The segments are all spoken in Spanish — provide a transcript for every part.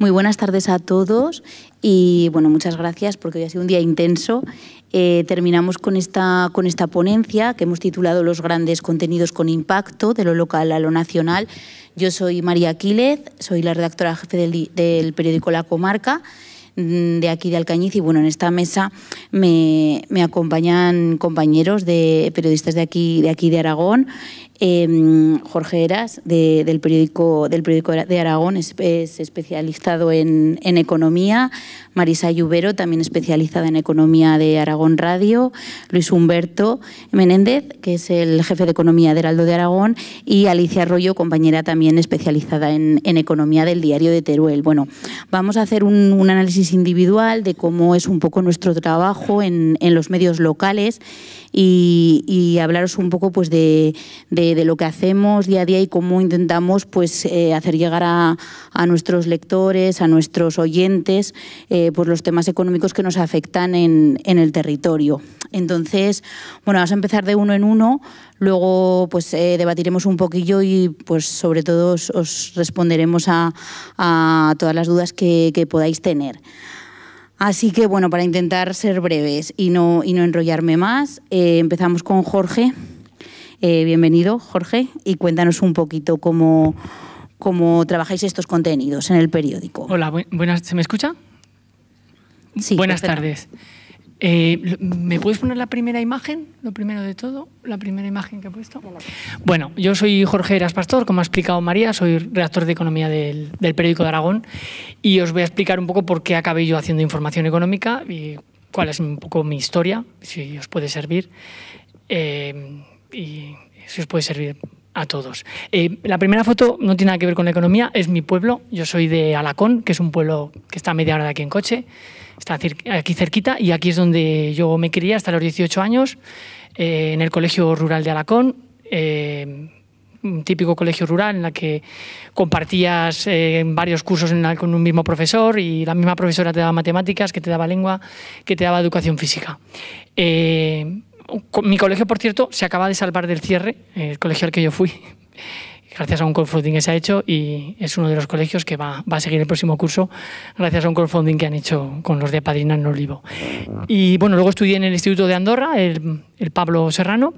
Muy buenas tardes a todos y bueno, muchas gracias porque hoy ha sido un día intenso. Eh, terminamos con esta, con esta ponencia que hemos titulado Los grandes contenidos con impacto de lo local a lo nacional. Yo soy María Aquílez, soy la redactora jefe del, periódico La Comarca mm, de aquí de Alcañiz y bueno, en esta mesa me, me acompañan compañeros de periodistas de aquí de, aquí de Aragón, Em, Jorge Eras, del, periódico, del periódico de Aragón, es, especializado en, economía, Marisa Lluvero, también especializada en economía de Aragón Radio, Luis Humberto Menéndez, que es el jefe de economía de Heraldo de Aragón, y Alicia Arroyo, compañera también especializada en, economía del diario de Teruel. Bueno, vamos a hacer un, análisis individual de cómo es un poco nuestro trabajo en, los medios locales y, hablaros un poco pues de eh, de, lo que hacemos día a día y cómo intentamos pues, eh, hacer llegar a, nuestros lectores, a nuestros oyentes, eh, pues los temas económicos que nos afectan en, el territorio. Entonces, bueno, vamos a empezar de uno en uno, luego pues debatiremos un poquillo y pues sobre todo os, responderemos a, todas las dudas que, podáis tener. Así que bueno, para intentar ser breves y no, enrollarme más, empezamos con Jorge. Eh, bienvenido, Jorge, y cuéntanos un poquito cómo, trabajáis estos contenidos en el periódico. Hola, buenas, ¿se me escucha? Sí. Buenas tardes. Eh, ¿Me puedes poner la primera imagen? Lo primero de todo, la primera imagen que he puesto. Bueno, yo soy Jorge Eras Pastor, como ha explicado María, soy redactor de economía del, periódico de Aragón y os voy a explicar un poco por qué acabé yo haciendo información económica y cuál es un poco mi historia, si os puede servir. Eh, y eso os puede servir a todos. Eh, la primera foto no tiene nada que ver con la economía, es mi pueblo. Yo soy de Alacón, que es un pueblo que está a media hora de aquí en coche, está aquí cerquita y aquí es donde yo me crié hasta los 18 años, eh, en el Colegio Rural de Alacón. Eh, un típico colegio rural en la que compartías varios cursos con un mismo profesor y la misma profesora te daba matemáticas, que te daba lengua, que te daba educación física. Eh, mi colegio, por cierto, se acaba de salvar del cierre, el colegio al que yo fui, gracias a un crowdfunding que se ha hecho y es uno de los colegios que va, a seguir el próximo curso gracias a un crowdfunding que han hecho con los de Padrina en Olivo. Y bueno, luego estudié en el Instituto de Andorra, el, Pablo Serrano,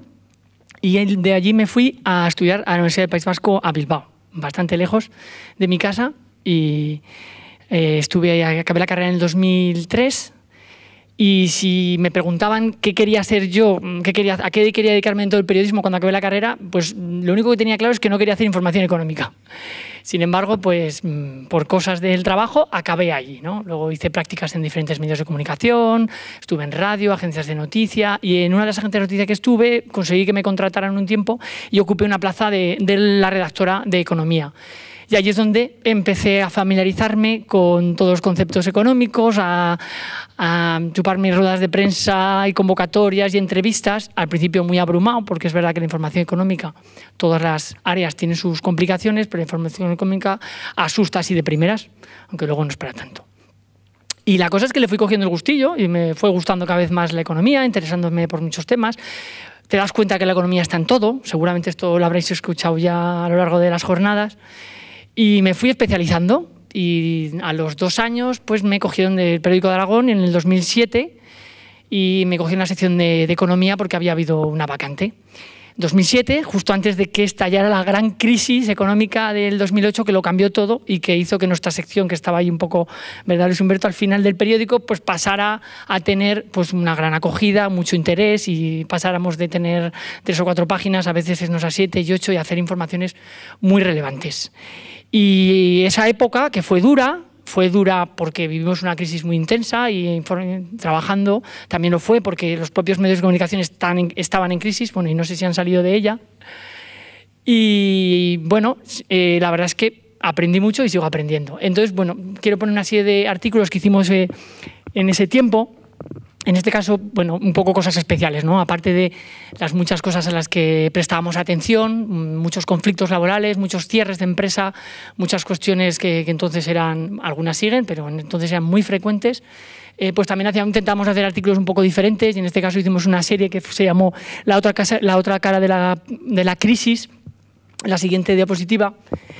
y de allí me fui a estudiar a la Universidad del País Vasco a Bilbao, bastante lejos de mi casa y... Eh, estuve estuve, acabé la carrera en el 2003 y si me preguntaban qué quería hacer yo, mm, qué quería, a qué quería dedicarme en todo el periodismo cuando acabé la carrera, pues lo único que tenía claro es que no quería hacer información económica. Sin embargo, pues mm, por cosas del trabajo acabé allí. Luego hice prácticas en diferentes medios de comunicación, estuve en radio, agencias de noticia y en una de las agencias de noticia que estuve conseguí que me contrataran un tiempo y ocupé una plaza de, de la redactora de economía. Y allí es donde empecé a familiarizarme con todos los conceptos económicos, a, a chupar mis ruedas de prensa y convocatorias y entrevistas, al principio muy abrumado, porque es verdad que la información económica, todas las áreas tienen sus complicaciones, pero la información económica asusta así de primeras, aunque luego no es para tanto. Y la cosa es que le fui cogiendo el gustillo y me fue gustando cada vez más la economía, interesándome por muchos temas. Te das cuenta que la economía está en todo, seguramente esto lo habréis escuchado ya a lo largo de las jornadas. Y me fui especializando y a los dos años pues me cogieron del periódico de Aragón en el 2007 y me cogieron la sección de, economía porque había habido una vacante. 2007, justo antes de que estallara la gran crisis económica del 2008 que lo cambió todo y que hizo que nuestra sección, que estaba ahí un poco, ¿verdad, Luis Humberto?, al final del periódico, pues pasara a tener pues, una gran acogida, mucho interés y pasáramos de tener tres o cuatro páginas, a veces es a siete y ocho, y hacer informaciones muy relevantes. Y esa época, que fue dura, fue dura porque vivimos una crisis muy intensa y trabajando también lo fue porque los propios medios de comunicación estaban en crisis, bueno, y no sé si han salido de ella. Y bueno, eh, la verdad es que aprendí mucho y sigo aprendiendo. Entonces, bueno, quiero poner una serie de artículos que hicimos eh, en ese tiempo en este caso, bueno, un poco cosas especiales, ¿no? Aparte de las muchas cosas a las que prestábamos atención, muchos conflictos laborales, muchos cierres de empresa, muchas cuestiones que, entonces eran, algunas siguen, pero entonces eran muy frecuentes. Eh, pues también intentamos hacer artículos un poco diferentes y en este caso hicimos una serie que se llamó La otra, cara de la crisis, la siguiente diapositiva,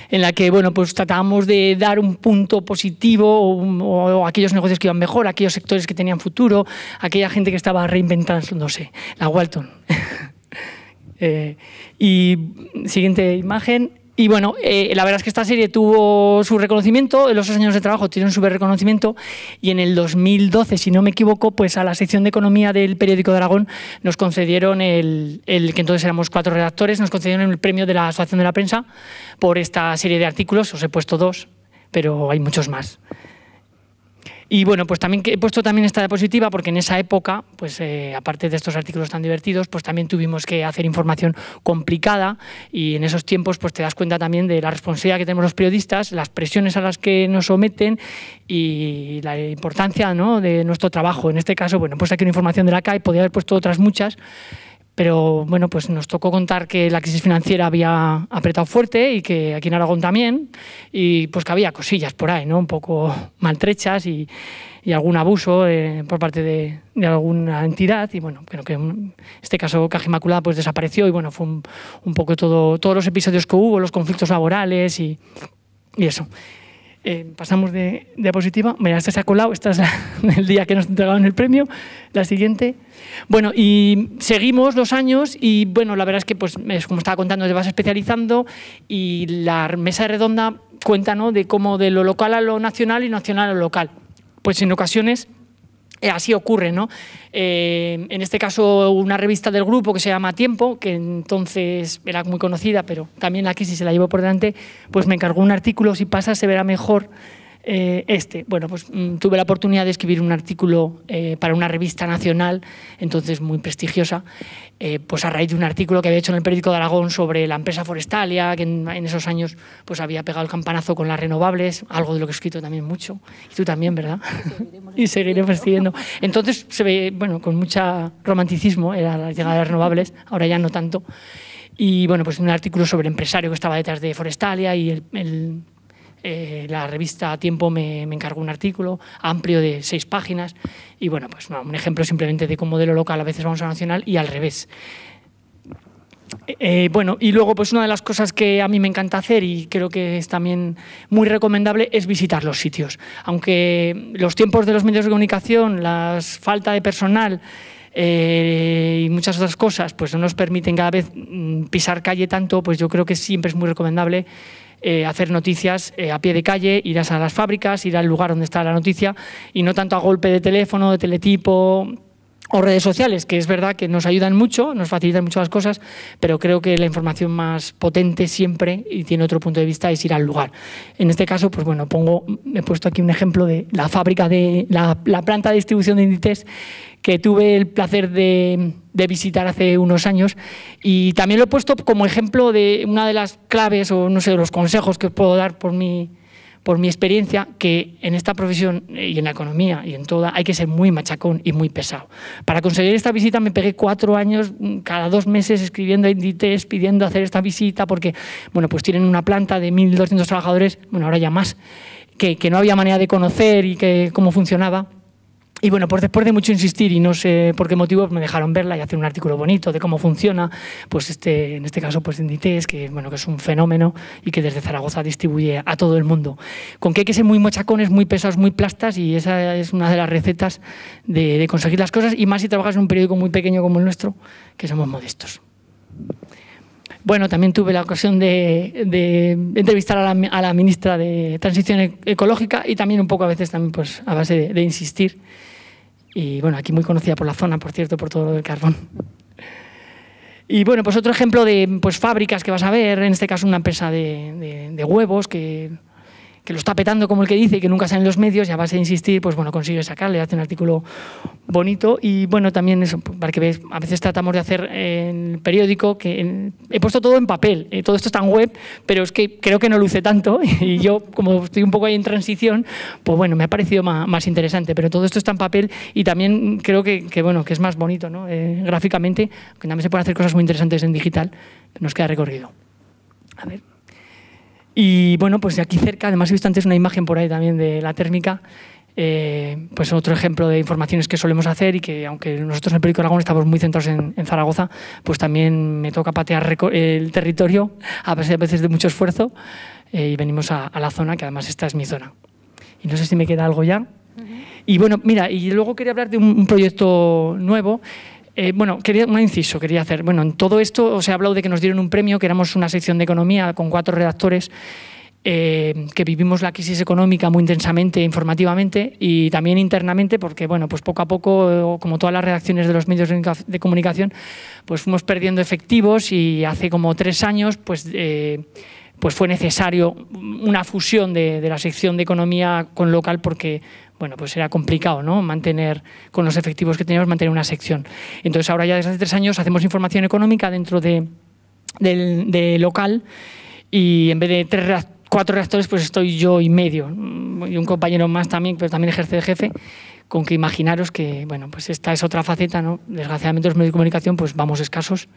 en la que bueno, pues tratábamos de dar un punto positivo o, aquellos negocios que iban mejor, aquellos sectores que tenían futuro, aquella gente que estaba reinventándose, la Walton. Eh, y siguiente imagen, y bueno, eh, la verdad es que esta serie tuvo su reconocimiento, los dos años de trabajo tuvieron su reconocimiento y en el 2012, si no me equivoco, pues a la sección de economía del periódico de Aragón nos concedieron el, el que entonces éramos cuatro redactores, nos concedieron el premio de la Asociación de la Prensa por esta serie de artículos, os he puesto dos, pero hay muchos más. Y bueno, pues también he puesto también esta diapositiva porque en esa época, pues eh, aparte de estos artículos tan divertidos, pues también tuvimos que hacer información complicada y en esos tiempos pues te das cuenta también de la responsabilidad que tenemos los periodistas, las presiones a las que nos someten y la importancia ¿no? de nuestro trabajo. En este caso, bueno, pues aquí una información de la CAE, podría haber puesto otras muchas. Pero bueno, pues nos tocó contar que la crisis financiera había apretado fuerte y que aquí en Aragón también, y pues que había cosillas por ahí, ¿no? Un poco maltrechas y, algún abuso eh, por parte de, alguna entidad. Y bueno, creo que en este caso Caja Inmaculada pues desapareció y bueno, fue un, poco todo, todos los episodios que hubo, los conflictos laborales y eso. Eh, pasamos de diapositiva. Mira, esta se ha colado, esta es el día que nos entregaron el premio. La siguiente. Bueno, y seguimos los años y bueno, la verdad es que, pues, como estaba contando, te vas especializando y la mesa redonda cuenta ¿no? de cómo de lo local a lo nacional y nacional a lo local. Pues en ocasiones eh, así ocurre, ¿no? Eh, en este caso, una revista del grupo que se llama Tiempo, que entonces era muy conocida, pero también la crisis se la llevó por delante, pues me encargó un artículo, si pasa se verá mejor, eh, este. Bueno, pues mm, tuve la oportunidad de escribir un artículo eh, para una revista nacional, entonces muy prestigiosa, eh, pues a raíz de un artículo que había hecho en el periódico de Aragón sobre la empresa Forestalia, que en, esos años pues había pegado el campanazo con las renovables, algo de lo que he escrito también mucho, y tú también, ¿verdad? y seguiremos siguiendo. Entonces se ve, bueno, con mucho romanticismo era la llegada de las renovables, ahora ya no tanto. Y bueno, pues un artículo sobre el empresario que estaba detrás de Forestalia y el eh, la revista Tiempo me, encargó un artículo amplio de seis páginas y bueno, pues un ejemplo simplemente de cómo de lo local a veces vamos a nacional y al revés. Eh, eh, bueno, y luego pues una de las cosas que a mí me encanta hacer y creo que es también muy recomendable es visitar los sitios. Aunque los tiempos de los medios de comunicación, la falta de personal y muchas otras cosas pues no nos permiten cada vez mm, pisar calle tanto, pues yo creo que siempre es muy recomendable eh, hacer noticias eh, a pie de calle, irás a las fábricas, ir al lugar donde está la noticia y no tanto a golpe de teléfono, de teletipo o redes sociales, que es verdad que nos ayudan mucho, nos facilitan mucho las cosas, pero creo que la información más potente siempre y tiene otro punto de vista es ir al lugar. En este caso, pues bueno, pongo, he puesto aquí un ejemplo de la fábrica de la, la planta de distribución de Inditex que tuve el placer de, visitar hace unos años. Y también lo he puesto como ejemplo de una de las claves o, no sé, de los consejos que os puedo dar por mi, por mi experiencia, que en esta profesión eh, y en la economía y en toda hay que ser muy machacón y muy pesado. Para conseguir esta visita me pegué cuatro años, mm, cada dos meses escribiendo a pidiendo hacer esta visita, porque bueno, pues tienen una planta de 1.200 trabajadores, bueno, ahora ya más, que, que no había manera de conocer y que cómo funcionaba. Y bueno, después de mucho insistir y no sé por qué motivo, me dejaron verla y hacer un artículo bonito de cómo funciona, pues este, en este caso, pues Inditex, que, bueno, que es un fenómeno y que desde Zaragoza distribuye a todo el mundo. Con que hay que ser muy mochacones, muy pesados, muy plastas y esa es una de las recetas de, conseguir las cosas y más si trabajas en un periódico muy pequeño como el nuestro, que somos modestos. Bueno, también tuve la ocasión de, entrevistar a la, ministra de Transición Ecológica y también un poco a veces también pues, a base de insistir. Y bueno, aquí muy conocida por la zona, por cierto, por todo lo del carbón. Y bueno, pues otro ejemplo de pues, fábricas que vas a ver, en este caso una empresa de huevos que que lo está petando como el que dice y que nunca sale en los medios, ya vas a insistir, pues bueno, consigue sacarle, hace un artículo bonito. Y bueno, también eso, para que veáis, a veces tratamos de hacer en el periódico, que he puesto todo en papel, eh, todo esto está en web, pero es que creo que no luce tanto, y yo, como estoy un poco ahí en transición, pues bueno, me ha parecido más, interesante, pero todo esto está en papel y también creo que, bueno, que es más bonito, ¿no? Eh, gráficamente, que también se pueden hacer cosas muy interesantes en digital, nos queda recorrido. A ver. Y bueno, pues aquí cerca, además he visto antes una imagen por ahí también de la térmica, eh, pues otro ejemplo de informaciones que solemos hacer y que aunque nosotros en el Periódico Aragón estamos muy centrados en, Zaragoza, pues también me toca patear el territorio a pesar de veces de mucho esfuerzo eh, y venimos a, la zona, que además esta es mi zona. Y no sé si me queda algo ya. Y bueno, mira, y luego quería hablar de un proyecto nuevo eh, bueno, quería un inciso quería hacer. Bueno, en todo esto os he hablado de que nos dieron un premio, que éramos una sección de economía con cuatro redactores, eh, que vivimos la crisis económica muy intensamente, informativamente y también internamente, porque bueno, pues poco a poco, eh, como todas las redacciones de los medios de comunicación, pues fuimos perdiendo efectivos y hace como tres años, pues pues fue necesario una fusión de, de, la sección de economía con local porque bueno, pues era complicado, ¿no? Mantener, con los efectivos que teníamos, mantener una sección. Entonces ahora ya desde hace tres años hacemos información económica dentro de, del local y en vez de cuatro reactores, pues estoy yo y medio. Y un compañero más también, pero también ejerce de jefe. Con que imaginaros que, bueno, pues esta es otra faceta, ¿no? Desgraciadamente los medios de comunicación, pues vamos escasos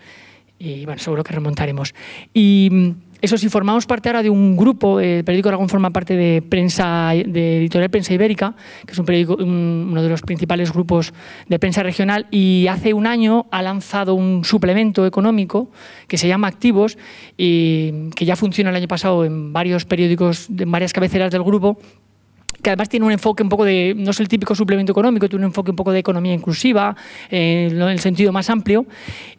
y, bueno, seguro que remontaremos. Y mm, eso sí, formamos parte ahora de un grupo, eh, el periódico Aragón forma parte de prensa, de editorial Prensa Ibérica, que es uno de los principales grupos de prensa regional, y hace un año ha lanzado un suplemento económico que se llama Activos, y que ya funciona el año pasado en varios periódicos, en varias cabeceras del grupo, que además tiene un enfoque un poco de, no es el típico suplemento económico, tiene un enfoque un poco de economía inclusiva, en eh, el sentido más amplio.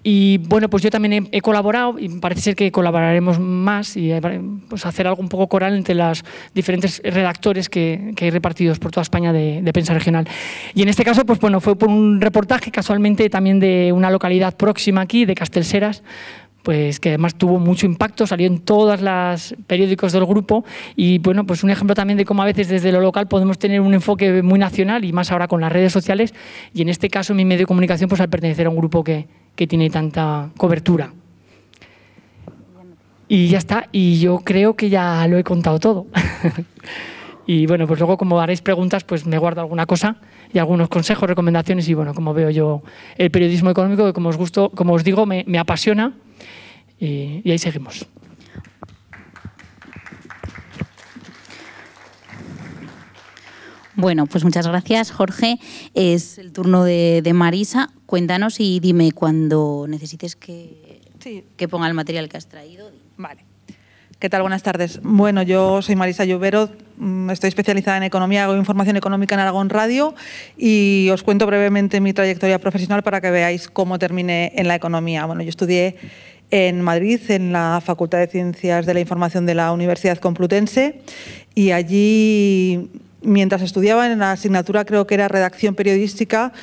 Y bueno, pues yo también he, colaborado y parece ser que colaboraremos más y eh, pues, hacer algo un poco coral entre los diferentes redactores que, que, hay repartidos por toda España de, de, Pensa Regional. Y en este caso, pues bueno, fue por un reportaje casualmente también de una localidad próxima aquí, de Castelseras, pues que además tuvo mucho impacto, salió en todos los periódicos del grupo y bueno, pues un ejemplo también de cómo a veces desde lo local podemos tener un enfoque muy nacional y más ahora con las redes sociales y en este caso mi medio de comunicación pues al pertenecer a un grupo que, que tiene tanta cobertura. Y ya está, y yo creo que ya lo he contado todo. Y bueno, pues luego como haréis preguntas, pues me guardo alguna cosa y algunos consejos, recomendaciones y bueno, como veo yo el periodismo económico, que como os, gusto, como os digo, me, me apasiona y, ahí seguimos. Bueno, pues muchas gracias, Jorge. Es el turno de, Marisa. Cuéntanos y dime cuando necesites que, ponga el material que has traído. Vale. ¿Qué tal? Buenas tardes. Bueno, yo soy Marisa Lluvero, mm, estoy especializada en economía, hago información económica en Aragón Radio y os cuento brevemente mi trayectoria profesional para que veáis cómo terminé en la economía. Bueno, yo estudié en Madrid, en la Facultad de Ciencias de la Información de la Universidad Complutense, y allí, mientras estudiaba en la asignatura, creo que era redacción periodística,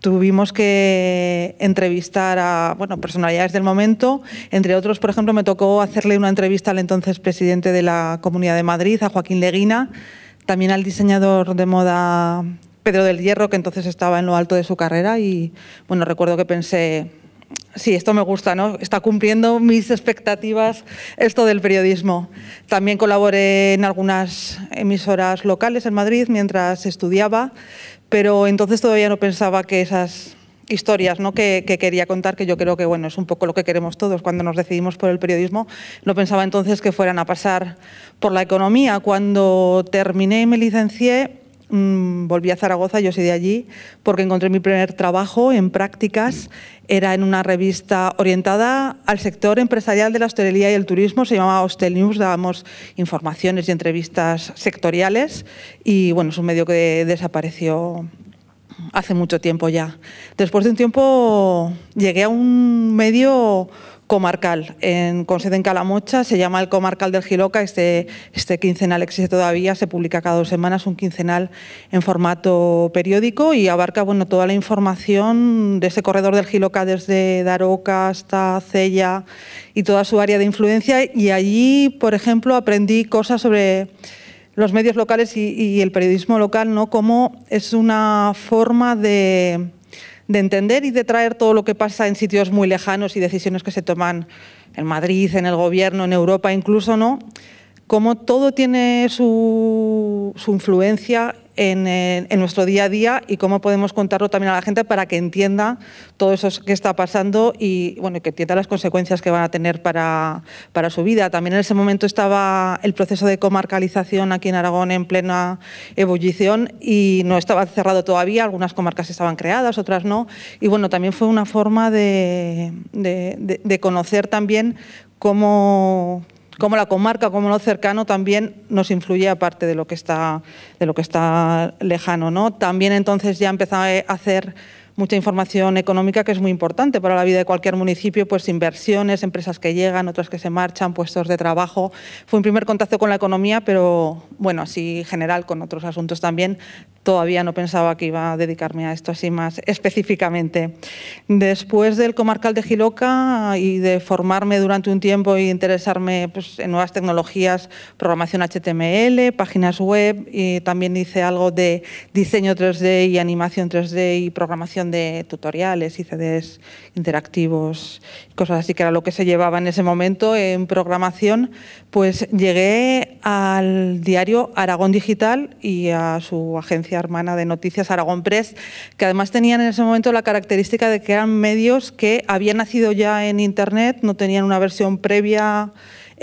tuvimos que entrevistar a bueno, personalidades del momento. Entre otros, por ejemplo, me tocó hacerle una entrevista al entonces presidente de la Comunidad de Madrid, a Joaquín Leguina, también al diseñador de moda Pedro del Hierro, que entonces estaba en lo alto de su carrera. Y bueno, recuerdo que pensé, sí, esto me gusta, ¿no? Está cumpliendo mis expectativas esto del periodismo. También colaboré en algunas emisoras locales en Madrid mientras estudiaba, pero entonces todavía no pensaba que esas historias ¿no? que, quería contar, que yo creo que bueno, es un poco lo que queremos todos cuando nos decidimos por el periodismo. No pensaba entonces que fueran a pasar por la economía. Cuando terminé y me licencié, Mm, volví a Zaragoza, yo soy de allí, porque encontré mi primer trabajo en prácticas. Era en una revista orientada al sector empresarial de la hostelería y el turismo, se llamaba Hostel News, dábamos informaciones y entrevistas sectoriales y bueno, es un medio que desapareció hace mucho tiempo ya. Después de un tiempo llegué a un medio comarcal en, con sede en Calamocha, se llama el comarcal del Giloca, este, este quincenal existe todavía, se publica cada dos semanas, un quincenal en formato periódico y abarca bueno, toda la información de ese corredor del Giloca desde Daroca hasta Cella y toda su área de influencia y allí, por ejemplo, aprendí cosas sobre los medios locales y, el periodismo local, ¿no? cómo es una forma de de entender y de traer todo lo que pasa en sitios muy lejanos y decisiones que se toman en Madrid, en el gobierno, en Europa, incluso no, cómo todo tiene su, su influencia eh, en, nuestro día a día y cómo podemos contarlo también a la gente para que entienda todo eso que está pasando y bueno, que entienda las consecuencias que van a tener para, para su vida. También en ese momento estaba el proceso de comarcalización aquí en Aragón en plena ebullición y no estaba cerrado todavía, algunas comarcas estaban creadas, otras no. Y bueno, también fue una forma de, de, de conocer también cómo como la comarca, como lo cercano también nos influye aparte de lo que está, de lo que está lejano. ¿no? También entonces ya empezaba a hacer mucha información económica que es muy importante para la vida de cualquier municipio, pues inversiones, empresas que llegan, otras que se marchan, puestos de trabajo. Fue un primer contacto con la economía, pero bueno, así general con otros asuntos también. Todavía no pensaba que iba a dedicarme a esto así más específicamente. Después del comarcal de Giloca y de formarme durante un tiempo y interesarme pues, en nuevas tecnologías, programación HTML, páginas web, y también hice algo de diseño 3D y animación 3D y programación de tutoriales y CDs interactivos, cosas así que era lo que se llevaba en ese momento en programación, pues llegué al diario Aragón Digital y a su agencia hermana de noticias Aragón Press, que además tenían en ese momento la característica de que eran medios que habían nacido ya en Internet, no tenían una versión previa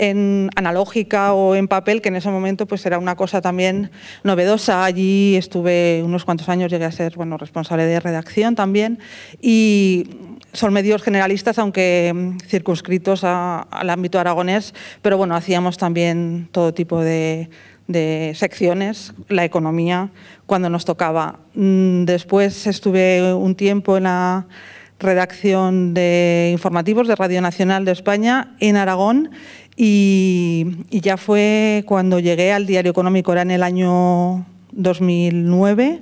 en analógica o en papel, que en ese momento pues era una cosa también novedosa. Allí estuve unos cuantos años, llegué a ser bueno, responsable de redacción también y son medios generalistas, aunque circunscritos al ámbito aragonés, pero bueno, hacíamos también todo tipo de, de secciones, la economía, cuando nos tocaba. Mm, después estuve un tiempo en la redacción de informativos de Radio Nacional de España en Aragón y, ya fue cuando llegué al Diario Económico, era en el año 2009.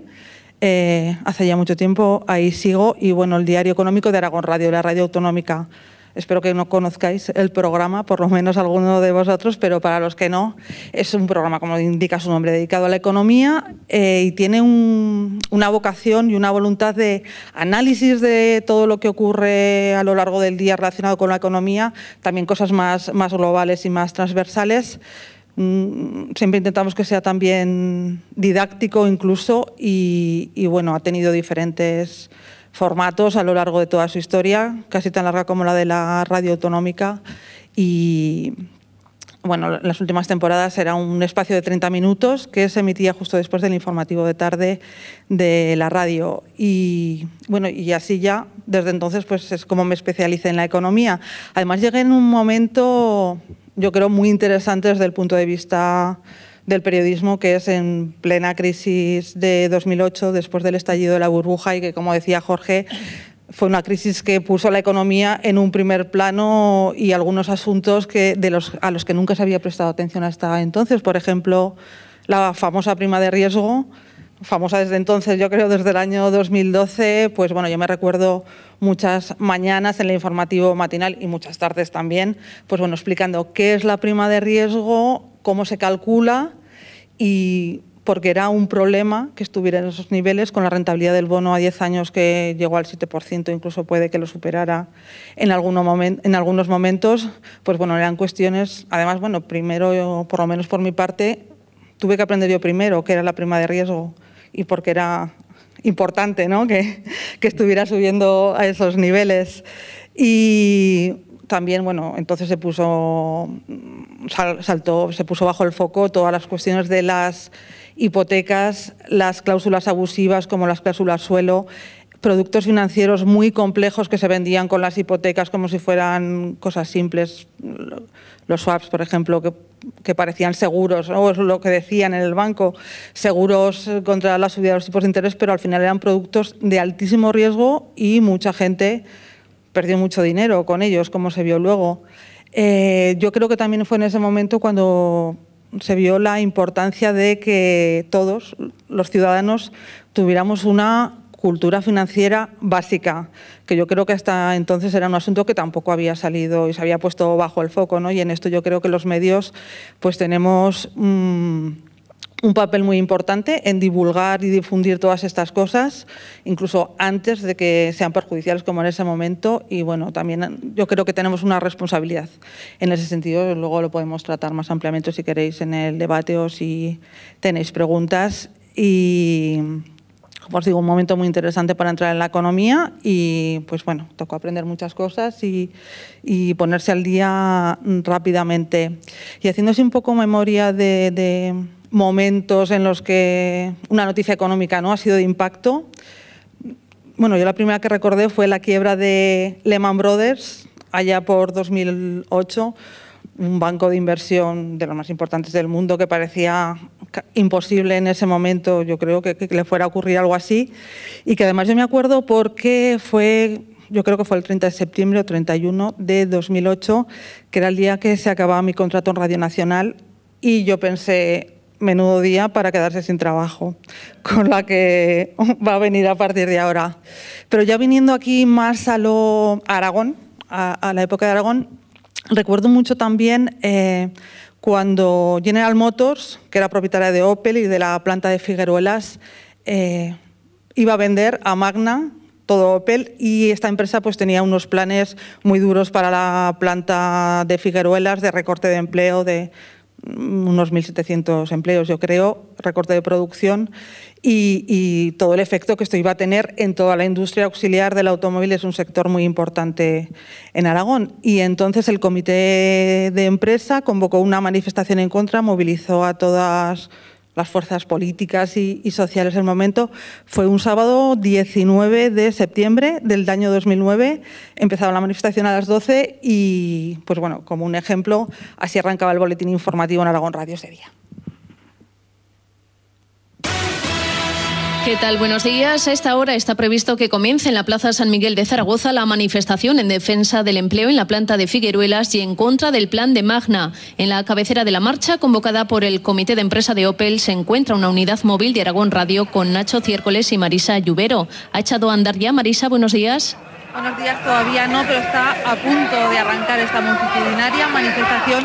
Eh, hace ya mucho tiempo, ahí sigo, y bueno, el Diario Económico de Aragón Radio, la radio autonómica Espero que no conozcáis el programa, por lo menos alguno de vosotros, pero para los que no, es un programa, como indica su nombre, dedicado a la economía eh, y tiene una vocación y una voluntad de análisis de todo lo que ocurre a lo largo del día relacionado con la economía, también cosas más, más globales y más transversales mm, siempre intentamos que sea también didáctico incluso y, y, bueno, ha tenido diferentes formatos a lo largo de toda su historia, casi tan larga como la de la radio autonómica. Y bueno, las últimas temporadas era un espacio de 30 minutos que se emitía justo después del informativo de tarde de la radio. Y bueno, y así ya, desde entonces, pues es como me especialicé en la economía. Además, llegué en un momento, yo creo, muy interesante desde el punto de vista del periodismo que es en plena crisis de 2008, después del estallido de la burbuja y que, como decía Jorge, fue una crisis que puso la economía en un primer plano y algunos asuntos que, de a los que nunca se había prestado atención hasta entonces. Por ejemplo, la famosa prima de riesgo, famosa desde entonces, yo creo desde el año 2012, pues bueno, yo me recuerdo muchas mañanas en el informativo matinal y muchas tardes también, pues bueno, explicando qué es la prima de riesgo, cómo se calcula y porque era un problema que estuviera en esos niveles con la rentabilidad del bono a 10 años que llegó al 7%, incluso puede que lo superara en, algunos momentos, pues bueno, eran cuestiones, además, bueno, primero, yo, por lo menos por mi parte, tuve que aprender yo primero, qué era la prima de riesgo y porque era importante ¿no? que, estuviera subiendo a esos niveles. Y también, bueno, entonces se puso, se puso bajo el foco todas las cuestiones de las hipotecas, las cláusulas abusivas como las cláusulas suelo, productos financieros muy complejos que se vendían con las hipotecas como si fueran cosas simples, los swaps, por ejemplo, que que parecían seguros, o es lo que decían en el banco, seguros contra la subida de los tipos de interés, pero al final eran productos de altísimo riesgo y mucha gente perdió mucho dinero con ellos, como se vio luego. Eh, yo creo que también fue en ese momento cuando se vio la importancia de que todos los ciudadanos tuviéramos una cultura financiera básica, que yo creo que hasta entonces era un asunto que tampoco había salido y se había puesto bajo el foco, ¿no? Y en esto yo creo que los medios pues tenemos mm, un papel muy importante en divulgar y difundir todas estas cosas, incluso antes de que sean perjudiciales como en ese momento. Y bueno, también yo creo que tenemos una responsabilidad en ese sentido. Luego lo podemos tratar más ampliamente si queréis en el debate o si tenéis preguntas. Y os digo, un momento muy interesante para entrar en la economía y pues bueno, tocó aprender muchas cosas y, y ponerse al día rápidamente. Y haciéndose un poco memoria de, momentos en los que una noticia económica no ha sido de impacto. Bueno, yo la primera que recordé fue la quiebra de Lehman Brothers allá por 2008 un banco de inversión de los más importantes del mundo que parecía imposible en ese momento, yo creo que, le fuera a ocurrir algo así. Y que además yo me acuerdo porque fue, yo creo que fue el 30 de septiembre o 31 de 2008, que era el día que se acababa mi contrato en Radio Nacional y yo pensé, menudo día para quedarse sin trabajo, con la que va a venir a partir de ahora. Pero ya viniendo aquí más a lo Aragón, a la época de Aragón, Recuerdo mucho también eh, cuando General Motors, que era propietaria de Opel y de la planta de Figueruelas, eh, iba a vender a Magna todo Opel y esta empresa pues tenía unos planes muy duros para la planta de Figueruelas, de recorte de empleo, de, unos 1.700 empleos, yo creo, recorte de producción y, todo el efecto que esto iba a tener en toda la industria auxiliar del automóvil es un sector muy importante en Aragón. Y entonces el comité de empresa convocó una manifestación en contra, movilizó a todas las fuerzas políticas y, sociales del momento, fue un sábado 19 de septiembre del año 2009. Empezaba la manifestación a las 12 y, pues bueno, como un ejemplo, así arrancaba el boletín informativo en Aragón Radio ese día. ¿Qué tal? Buenos días. A esta hora está previsto que comience en la Plaza San Miguel de Zaragoza la manifestación en defensa del empleo en la planta de Figueruelas y en contra del plan de Magna. En la cabecera de la marcha, convocada por el Comité de Empresa de Opel, se encuentra una unidad móvil de Aragón Radio con Nacho Ciércoles y Marisa Lluvero. Ha echado a andar ya, Marisa, buenos días. Buenos días, todavía no, pero está a punto de arrancar esta multitudinaria manifestación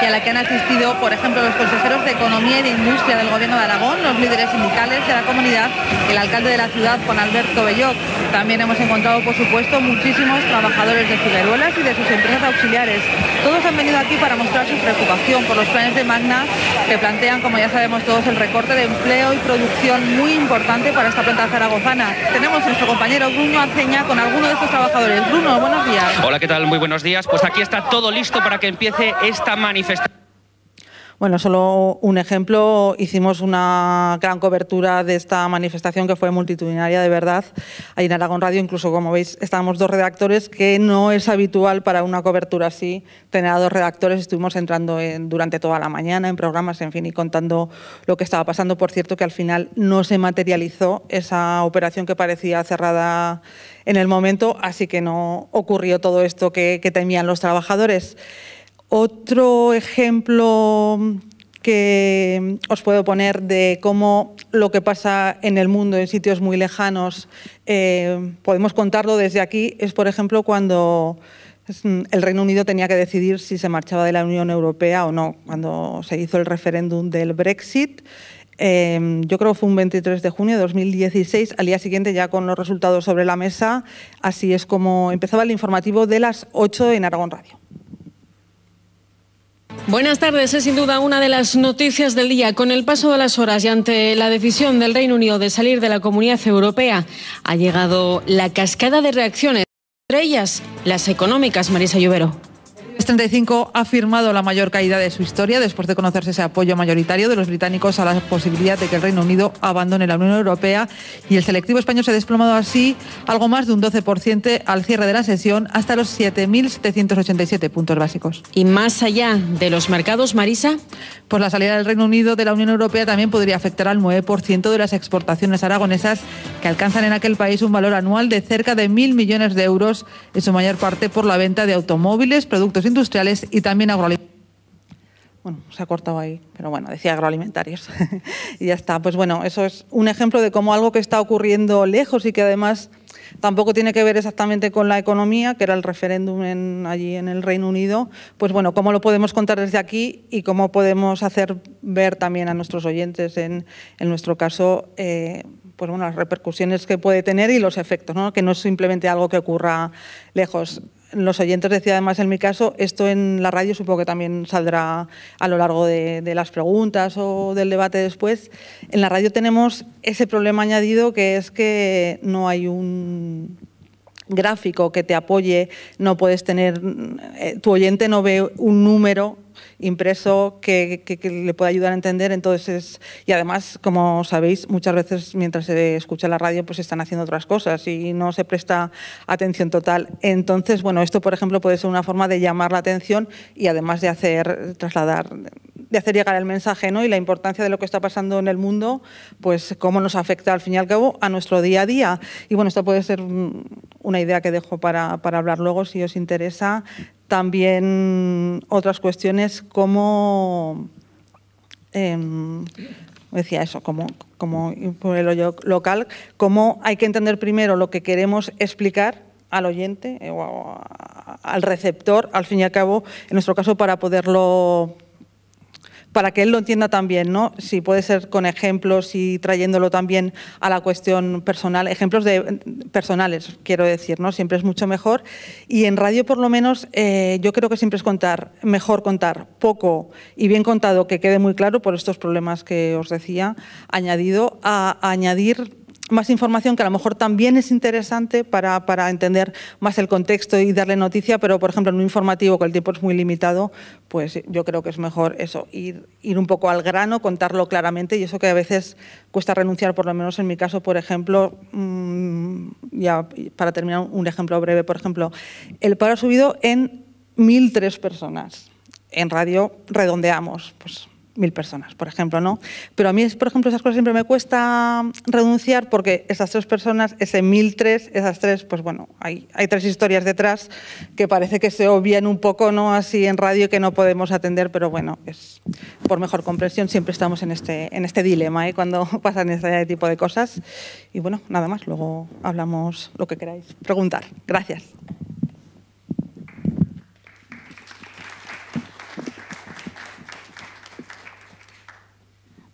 y a la que han asistido, por ejemplo, los consejeros de Economía y de Industria del Gobierno de Aragón, los líderes sindicales de la comunidad, el alcalde de la ciudad, Juan Alberto Bellot. También hemos encontrado, por supuesto, muchísimos trabajadores de Ciberuelas y de sus empresas auxiliares. Todos han venido aquí para mostrar su preocupación por los planes de Magna que plantean, como ya sabemos todos, el recorte de empleo y producción muy importante para esta planta zaragozana. Tenemos nuestro compañero Bruno Aceña con algunos de trabajadores. Bruno, buenos días. Hola, ¿qué tal? Muy buenos días. Pues aquí está todo listo para que empiece esta manifestación. Bueno, solo un ejemplo, hicimos una gran cobertura de esta manifestación que fue multitudinaria de verdad, ahí en Aragón Radio, incluso como veis estábamos dos redactores, que no es habitual para una cobertura así tener a dos redactores, estuvimos entrando durante toda la mañana en programas, en fin, y contando lo que estaba pasando, por cierto que al final no se materializó esa operación que parecía cerrada en el momento, así que no ocurrió todo esto que temían los trabajadores. Otro ejemplo que os puedo poner de cómo lo que pasa en el mundo en sitios muy lejanos, eh, podemos contarlo desde aquí, es por ejemplo cuando el Reino Unido tenía que decidir si se marchaba de la Unión Europea o no, cuando se hizo el referéndum del Brexit. Em, yo creo que fue un 23 de junio de 2016, al día siguiente ya con los resultados sobre la mesa, así es como empezaba el informativo de las 8 en Aragón Radio. Buenas tardes. Es sin duda una de las noticias del día. Con el paso de las horas y ante la decisión del Reino Unido de salir de la Comunidad Europea, ha llegado la cascada de reacciones, entre ellas las económicas, Marisa Lluvero. 35 ha firmado la mayor caída de su historia después de conocerse ese apoyo mayoritario de los británicos a la posibilidad de que el Reino Unido abandone la Unión Europea y el selectivo español se ha desplomado así algo más de un 12% al cierre de la sesión hasta los 7.787 puntos básicos. ¿Y más allá de los mercados, Marisa? Pues la salida del Reino Unido de la Unión Europea también podría afectar al 9% de las exportaciones aragonesas que alcanzan en aquel país un valor anual de cerca de 1.000 millones de euros, en su mayor parte por la venta de automóviles, productos industriales y también agroalimentarios. Bueno, se ha cortado ahí, pero bueno, decía agroalimentarios. y ya está. Pues bueno, eso es un ejemplo de cómo algo que está ocurriendo lejos y que además tampoco tiene que ver exactamente con la economía, que era el referéndum allí en el Reino Unido, pues bueno, cómo lo podemos contar desde aquí y cómo podemos hacer ver también a nuestros oyentes, en, nuestro caso, eh, pues bueno, las repercusiones que puede tener y los efectos, que no es simplemente algo que ocurra lejos los oyentes decía además en mi caso, esto en la radio supongo que también saldrá a lo largo de, las preguntas o del debate después. En la radio tenemos ese problema añadido que es que no hay un gráfico que te apoye, no puedes tener, eh, tu oyente no ve un número impreso que, le pueda ayudar a entender. Entonces, y además, como sabéis, muchas veces mientras se escucha la radio, pues están haciendo otras cosas y no se presta atención total. Entonces, bueno, esto, por ejemplo, puede ser una forma de llamar la atención y además de hacer trasladar de hacer llegar el mensaje ¿no? y la importancia de lo que está pasando en el mundo, pues cómo nos afecta al fin y al cabo a nuestro día a día. Y bueno, esto puede ser una idea que dejo para hablar luego si os interesa, también otras cuestiones como, em, decía eso, como, como por el local, cómo hay que entender primero lo que queremos explicar al oyente eh, o al receptor, al fin y al cabo, en nuestro caso, para poderlo para que él lo entienda también, ¿no? Si puede ser con ejemplos y trayéndolo también a la cuestión personal, ejemplos de, personales, quiero decir, ¿no? Siempre es mucho mejor. Y en radio, por lo menos, eh, yo creo que siempre es contar, mejor contar poco y bien contado, que quede muy claro por estos problemas que os decía, añadido a añadir más información que a lo mejor también es interesante para, entender más el contexto y darle noticia, pero por ejemplo en un informativo que el tiempo es muy limitado, pues yo creo que es mejor eso, ir, un poco al grano, contarlo claramente y eso que a veces cuesta renunciar, por lo menos en mi caso, por ejemplo, mm, ya para terminar un ejemplo breve, por ejemplo, el paro ha subido en 1.003 personas. En radio redondeamos, pues mil personas, por ejemplo, ¿no? Pero a mí, por ejemplo, esas cosas siempre me cuesta renunciar porque esas tres personas, ese mil tres, esas tres, pues bueno, hay, hay tres historias detrás que parece que se obvian un poco, ¿no? Así en radio que no podemos atender, pero bueno, es por mejor comprensión siempre estamos en este, en este dilema, ¿eh? Cuando pasan ese tipo de cosas. Y bueno, nada más, luego hablamos lo que queráis preguntar. Gracias.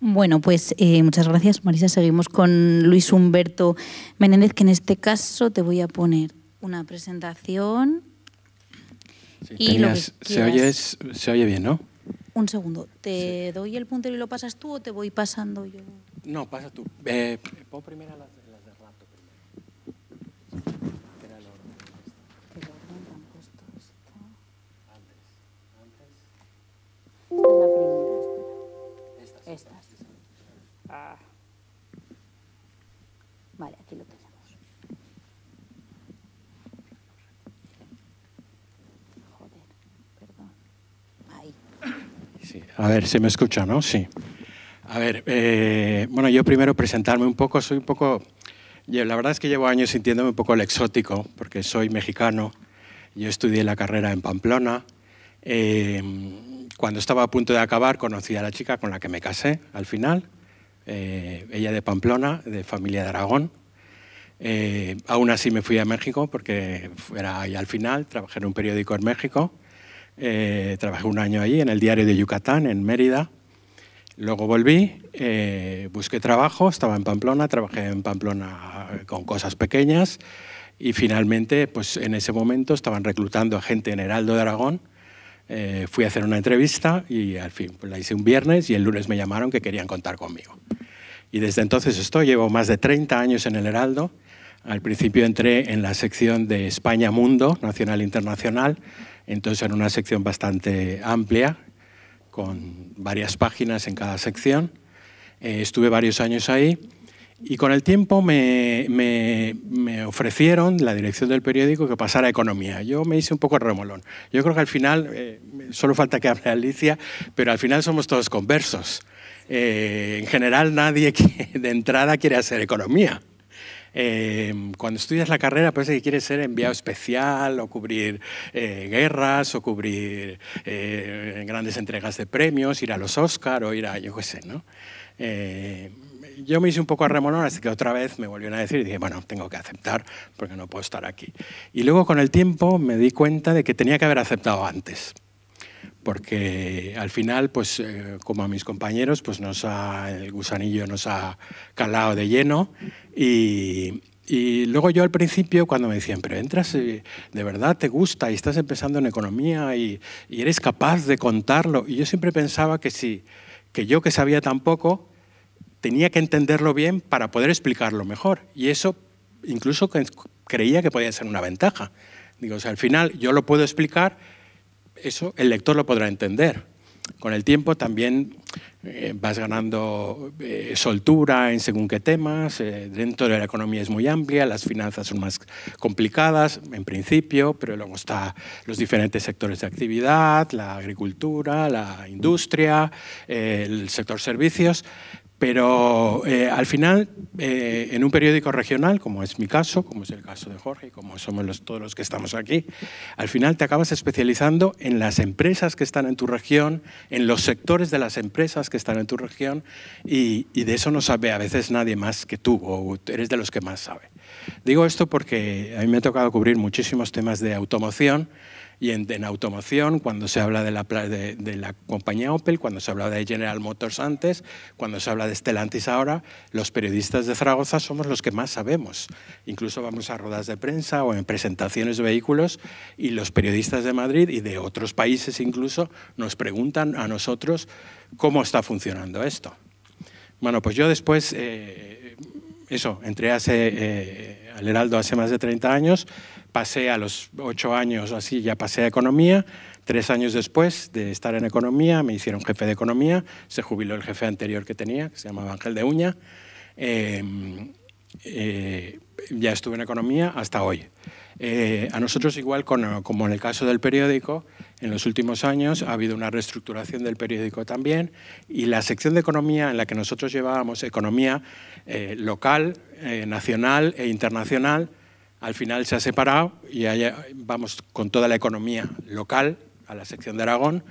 Bueno, pues eh, muchas gracias, Marisa. Seguimos con Luis Humberto Menéndez, que en este caso te voy a poner una presentación. se, oye, bien, ¿no? Un segundo. ¿Te doy el puntero y lo pasas tú o te voy pasando yo? No, pasa tú. Eh, A ver, se me escucha, ¿no? Sí. A ver, eh, bueno, yo primero presentarme un poco, soy un poco, la verdad es que llevo años sintiéndome un poco el exótico, porque soy mexicano, yo estudié la carrera en Pamplona, eh, cuando estaba a punto de acabar conocí a la chica con la que me casé al final, eh, ella de Pamplona, de familia de Aragón. aún así me fui a México porque era ahí al final, trabajé en un periódico en México eh, trabajé un año allí en el diario de Yucatán, en Mérida. Luego volví, eh, busqué trabajo, estaba en Pamplona, trabajé en Pamplona eh, con cosas pequeñas y finalmente, pues en ese momento estaban reclutando a gente en Heraldo de Aragón. fui a hacer una entrevista y al fin pues, la hice un viernes y el lunes me llamaron que querían contar conmigo. Y desde entonces estoy, llevo más de 30 años en el Heraldo. Al principio entré en la sección de España Mundo, Nacional Internacional, entonces era una sección bastante amplia, con varias páginas en cada sección. Eh, estuve varios años ahí y con el tiempo me, ofrecieron la dirección del periódico que pasara a economía. Yo me hice un poco remolón. Yo creo que al final, eh, solo falta que hable Alicia, pero al final somos todos conversos. Eh, en general nadie de entrada quiere hacer economía. Em, cuando estudias la carrera parece que quieres ser enviado especial o cubrir eh, guerras o cubrir eh, grandes entregas de premios, ir a los Oscar o ir a, yo qué sé, ¿no? Eh, yo me hice un poco a remolón, así que otra vez me volvieron a decir y dije, bueno, tengo que aceptar porque no puedo estar aquí. Y luego con el tiempo me di cuenta de que tenía que haber aceptado antes porque al final, pues eh, como a mis compañeros, pues nos el gusanillo nos ha calado de lleno y, luego yo al principio, cuando me decían, pero entras, eh, de verdad te gusta y estás empezando en economía y, eres capaz de contarlo. Y yo siempre pensaba que sí, que yo que sabía tan poco, tenía que entenderlo bien para poder explicarlo mejor. Y eso incluso creía que podía ser una ventaja. Digo, o al final yo lo puedo explicar eso el lector lo podrá entender. Con el tiempo también eh, vas ganando eh, soltura en según qué temas, eh, dentro de la economía es muy amplia, las finanzas son más complicadas en principio, pero luego están los diferentes sectores de actividad, la agricultura, la industria, el sector servicios, pero eh, al final, eh, en un periódico regional, como es mi caso, como es el caso de Jorge, como somos todos los que estamos aquí, al final te acabas especializando en las empresas que están en tu región, en los sectores de las empresas que están en tu región, y, y de eso no sabe a veces nadie más que tú, o eres de los que más sabe. Digo esto porque a mí me ha tocado cubrir muchísimos temas de automoción, y en, automoción, cuando se habla de la, de, la, compañía Opel, cuando se habla de General Motors antes, cuando se habla de Stellantis ahora, los periodistas de Zaragoza somos los que más sabemos. Incluso vamos a rodas de prensa o en presentaciones de vehículos y los periodistas de Madrid y de otros países incluso nos preguntan a nosotros cómo está funcionando esto. Bueno, pues yo después, eh, eso, entré hace, eh, al Heraldo hace más de 30 años, pasé a los ocho años así, ya pasé a economía. Tres años después de estar en economía, me hicieron jefe de economía. Se jubiló el jefe anterior que tenía, que se llamaba Ángel de Uña. Em, eh, ya estuve en economía hasta hoy. Eh, a nosotros igual, como en el caso del periódico, en los últimos años ha habido una reestructuración del periódico también y la sección de economía en la que nosotros llevábamos economía eh, local, nacional e internacional al final se ha separado y vamos con toda la economía local a la sección de Aragón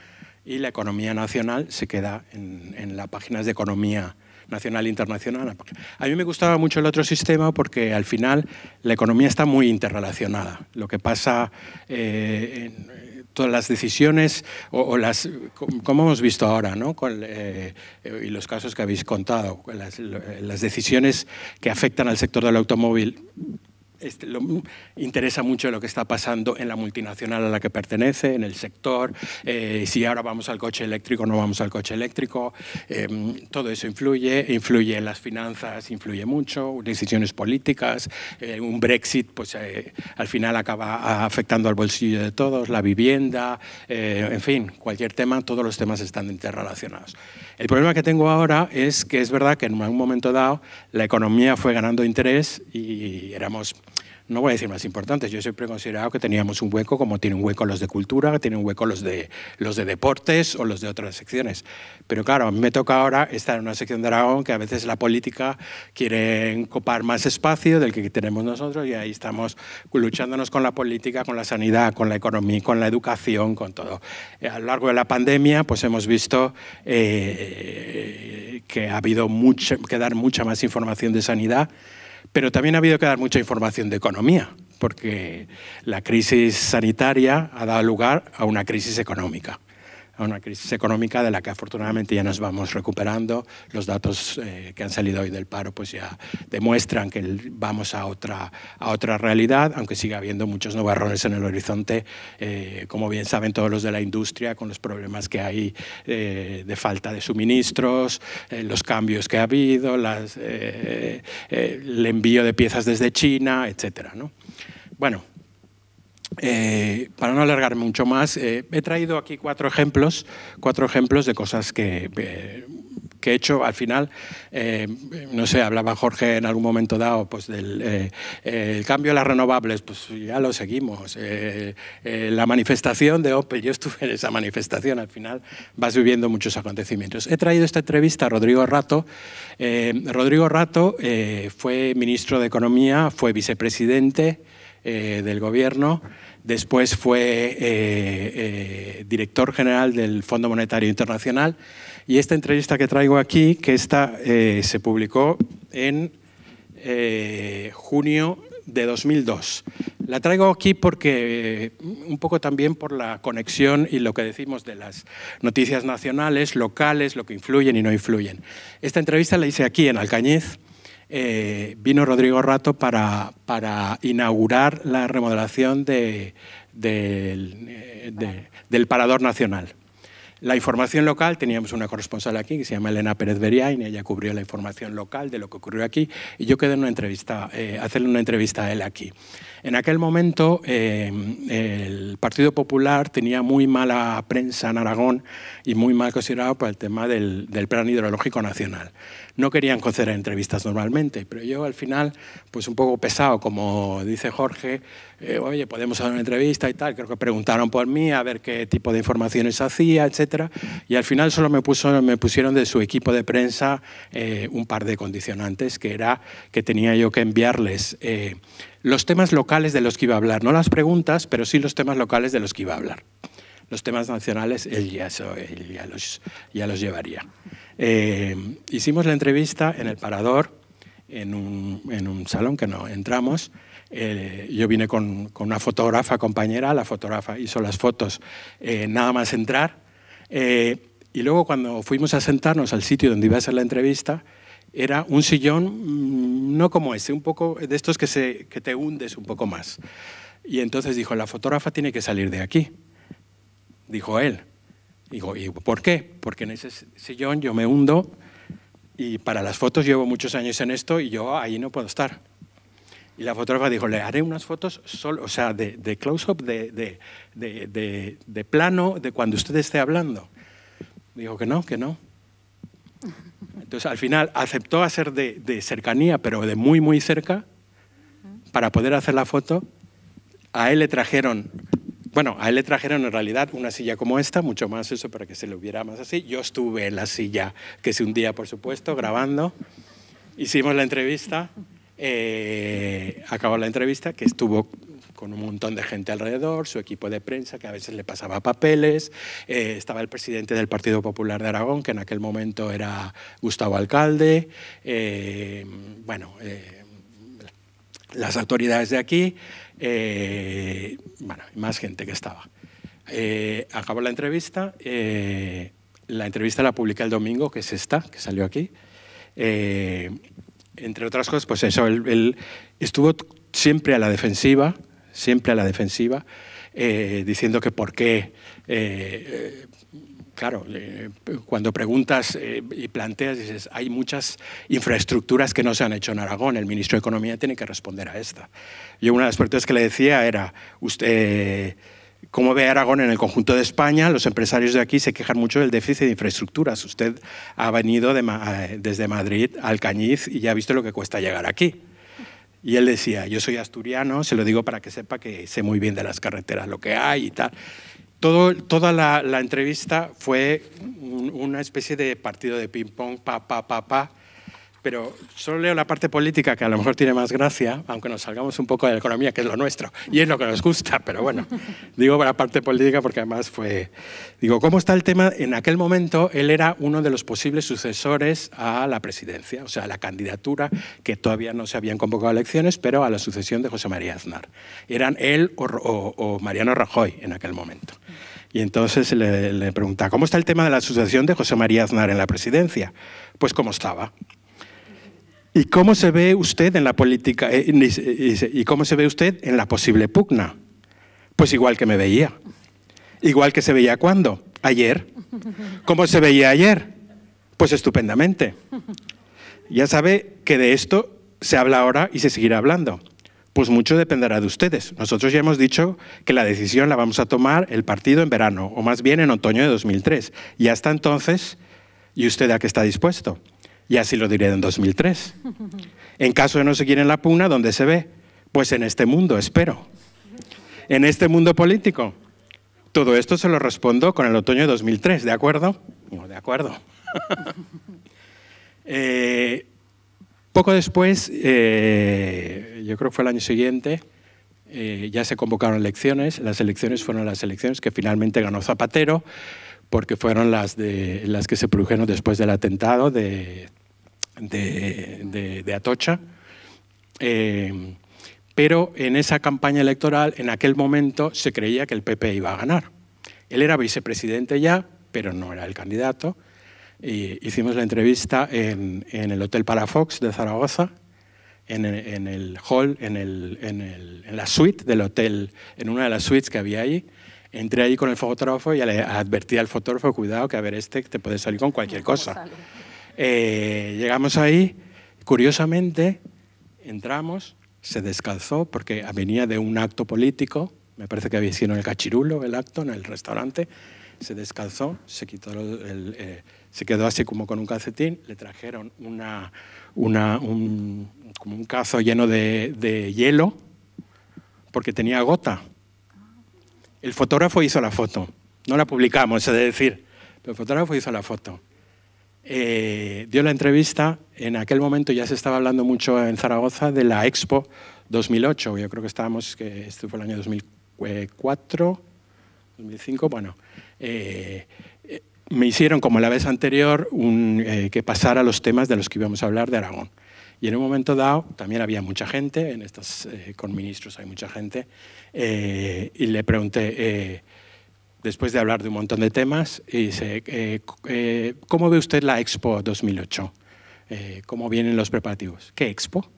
y la economía nacional se queda en, las páginas de economía nacional e internacional. A mí me gustaba mucho el otro sistema porque al final la economía está muy interrelacionada. Lo que pasa eh, en, todas las decisiones las, como hemos visto ahora, ¿no? Eh, y los casos que habéis contado, las, decisiones que afectan al sector del automóvil este, interesa mucho lo que está pasando en la multinacional a la que pertenece, en el sector, eh, si ahora vamos al coche eléctrico o no vamos al coche eléctrico, eh, todo eso influye, influye en las finanzas, influye mucho, decisiones políticas, eh, un Brexit pues al final acaba afectando al bolsillo de todos, la vivienda, en fin, cualquier tema, todos los temas están interrelacionados. El problema que tengo ahora es que es verdad que en un momento dado la economía fue ganando interés y éramos no voy a decir más importantes, yo siempre he considerado que teníamos un hueco como tienen hueco los de cultura, que un hueco los de, los de deportes o los de otras secciones. Pero claro, me toca ahora estar en una sección de Aragón que a veces la política quiere copar más espacio del que tenemos nosotros y ahí estamos luchándonos con la política, con la sanidad, con la economía, con la educación, con todo. Eh, a lo largo de la pandemia pues hemos visto eh, que ha habido que dar mucha más información de sanidad pero también ha habido que dar mucha información de economía, porque la crisis sanitaria ha dado lugar a una crisis económica a una crisis económica de la que afortunadamente ya nos vamos recuperando. Los datos eh, que han salido hoy del paro pues ya demuestran que vamos a otra, a otra realidad, aunque siga habiendo muchos nubarrones en el horizonte, eh, como bien saben todos los de la industria, con los problemas que hay eh, de falta de suministros, los cambios que ha habido, el envío de piezas desde China, etc. Bueno, eh, para no alargarme mucho más, eh, he traído aquí cuatro ejemplos, cuatro ejemplos de cosas que, eh, he hecho al final. no sé, hablaba Jorge en algún momento dado pues del cambio a las renovables, pues ya lo seguimos. la manifestación de Opel, yo estuve en esa manifestación, al final vas viviendo muchos acontecimientos. He traído esta entrevista a Rodrigo Rato. Rodrigo Rato fue ministro de Economía, fue vicepresidente. Eh, del gobierno. Después fue eh, eh, director general del Fondo Monetario Internacional. Y esta entrevista que traigo aquí, que esta se publicó en junio de 2002. La traigo aquí porque, un poco también por la conexión y lo que decimos de las noticias nacionales, locales, lo que influyen y no influyen. Esta entrevista la hice aquí en Alcañiz eh, vino Rodrigo Rato para, inaugurar la remodelación eh, del Parador Nacional. La información local, teníamos una corresponsal aquí que se llama Elena Pérez y ella cubrió la información local de lo que ocurrió aquí y yo quedé en una entrevista, eh, hacerle una entrevista a él aquí. En aquel momento eh, el Partido Popular tenía muy mala prensa en Aragón y muy mal considerado por el tema del, Plan Hidrológico Nacional. No querían conceder entrevistas normalmente, pero yo al final, pues un poco pesado, como dice Jorge, eh, oye, podemos hacer una entrevista y tal, creo que preguntaron por mí a ver qué tipo de informaciones hacía, etc. y al final solo me, pusieron de su equipo de prensa eh, un par de condicionantes, que era que tenía yo que enviarles los temas locales de los que iba a hablar, no las preguntas, pero sí los temas locales de los que iba a hablar. Los temas nacionales él ya, los, llevaría. Eh, hicimos la entrevista en el Parador, en un, salón que no entramos. Eh, yo vine con, una fotógrafa compañera, la fotógrafa hizo las fotos eh, nada más entrar. y luego cuando fuimos a sentarnos al sitio donde iba a ser la entrevista, era un sillón mm, no como ese, un poco de estos que, se, que te hundes un poco más. Y entonces dijo, la fotógrafa tiene que salir de aquí, dijo él. Digo, ¿y por qué? Porque en ese sillón yo me hundo y para las fotos llevo muchos años en esto y yo ahí no puedo estar. Y la fotógrafa dijo, le haré unas fotos solo, o sea, de, de close-up, de, de, de, plano, de cuando usted esté hablando. Dijo que no, que no. Entonces, al final, aceptó hacer de, cercanía, pero de muy, muy cerca, para poder hacer la foto. A él le trajeron bueno, a él le trajeron en realidad una silla como esta, mucho más eso para que se le hubiera más así. Yo estuve en la silla que se día por supuesto, grabando. Hicimos la entrevista, eh, acabó la entrevista, que estuvo con un montón de gente alrededor, su equipo de prensa que a veces le pasaba papeles, eh, estaba el presidente del Partido Popular de Aragón, que en aquel momento era Gustavo Alcalde, eh, bueno, eh, las autoridades de aquí, bueno, más gente que estaba. acabó la entrevista, la entrevista la publiqué el domingo, que es esta, que salió aquí entre otras cosas, pues eso, él, él, estuvo siempre a la defensiva, siempre a la defensiva, eh, diciendo que por qué... Eh, claro, eh, cuando preguntas y planteas, dices, hay muchas infraestructuras que no se han hecho en Aragón, el ministro de Economía tiene que responder a esta. Yo una de las preguntas que le decía era, usted, ¿cómo ve Aragón en el conjunto de España? Los empresarios de aquí se quejan mucho del déficit de infraestructuras. Usted ha venido desde Madrid al Cañiz y ya ha visto lo que cuesta llegar aquí. Y él decía, yo soy asturiano, se lo digo para que sepa que sé muy bien de las carreteras, lo que hay y tal. Todo, toda la, entrevista fue una especie de partido de ping-pong, pa, pa, pa, pa, pero solo leo la parte política que a lo mejor tiene más gracia, aunque nos salgamos un poco de la economía, que es lo nuestro, y es lo que nos gusta, pero bueno, digo la parte política porque además fue, digo, ¿cómo está el tema? En aquel momento él era uno de los posibles sucesores a la presidencia, o sea, a la candidatura, que todavía no se habían convocado elecciones, pero a la sucesión de José María Aznar. Eran él o, Mariano Rajoy en aquel momento. Y entonces le, le pregunta, ¿cómo está el tema de la sucesión de José María Aznar en la presidencia? Pues como estaba. ¿Y cómo se ve usted en la política? Eh, eh, ¿Y cómo se ve usted en la posible pugna? Pues igual que me veía. Igual que se veía cuándo? Ayer. ¿Cómo se veía ayer? Pues estupendamente. Ya sabe que de esto se habla ahora y se seguirá hablando. Pues mucho dependerá de ustedes. Nosotros ya hemos dicho que la decisión la vamos a tomar el partido en verano, o más bien en otoño de 2003. Y hasta entonces, ¿y usted a qué está dispuesto? Y así lo diré en 2003. En caso de no seguir en la puna, ¿dónde se ve? Pues en este mundo, espero. En este mundo político. Todo esto se lo respondo con el otoño de 2003, ¿de acuerdo? No, de acuerdo. Eh, poco después, eh, yo creo que fue el año siguiente, eh, ya se convocaron elecciones. Las elecciones fueron las elecciones que finalmente ganó Zapatero, porque fueron las, de, las que se produjeron después del atentado de de, Atocha. Eh, pero en esa campaña electoral, en aquel momento, se creía que el PP iba a ganar. Él era vicepresidente ya, pero no era el candidato. hicimos la entrevista en, el Hotel parafox de Zaragoza, en, el hall, en, la suite del hotel, en una de las suites que había ahí. Entré ahí con el fotógrafo y le advertí al fotógrafo, cuidado, que a ver este, te puede salir con cualquier cosa. Eh, llegamos ahí, curiosamente, entramos, se descalzó porque venía de un acto político, me parece que había sido en el Cachirulo el acto, en el restaurante, se descalzó, se, quitó el, eh, se quedó así como con un calcetín, le trajeron una, una, un, como un cazo lleno de, de hielo porque tenía gota. El fotógrafo hizo la foto, no la publicamos, es decir, pero el fotógrafo hizo la foto. Eh, dio la entrevista, en aquel momento ya se estaba hablando mucho en Zaragoza de la Expo 2008, yo creo que estábamos, que este fue el año 2004, 2005, bueno, eh, eh, me hicieron, como la vez anterior, un, que pasara los temas de los que íbamos a hablar de Aragón. Y en un momento dado también había mucha gente, en estas, con ministros hay mucha gente, y le pregunté, después de hablar de un montón de temas, y dice, eh, eh, ¿cómo ve usted la Expo 2008? Eh, ¿Cómo vienen los preparativos? ¿Qué Expo?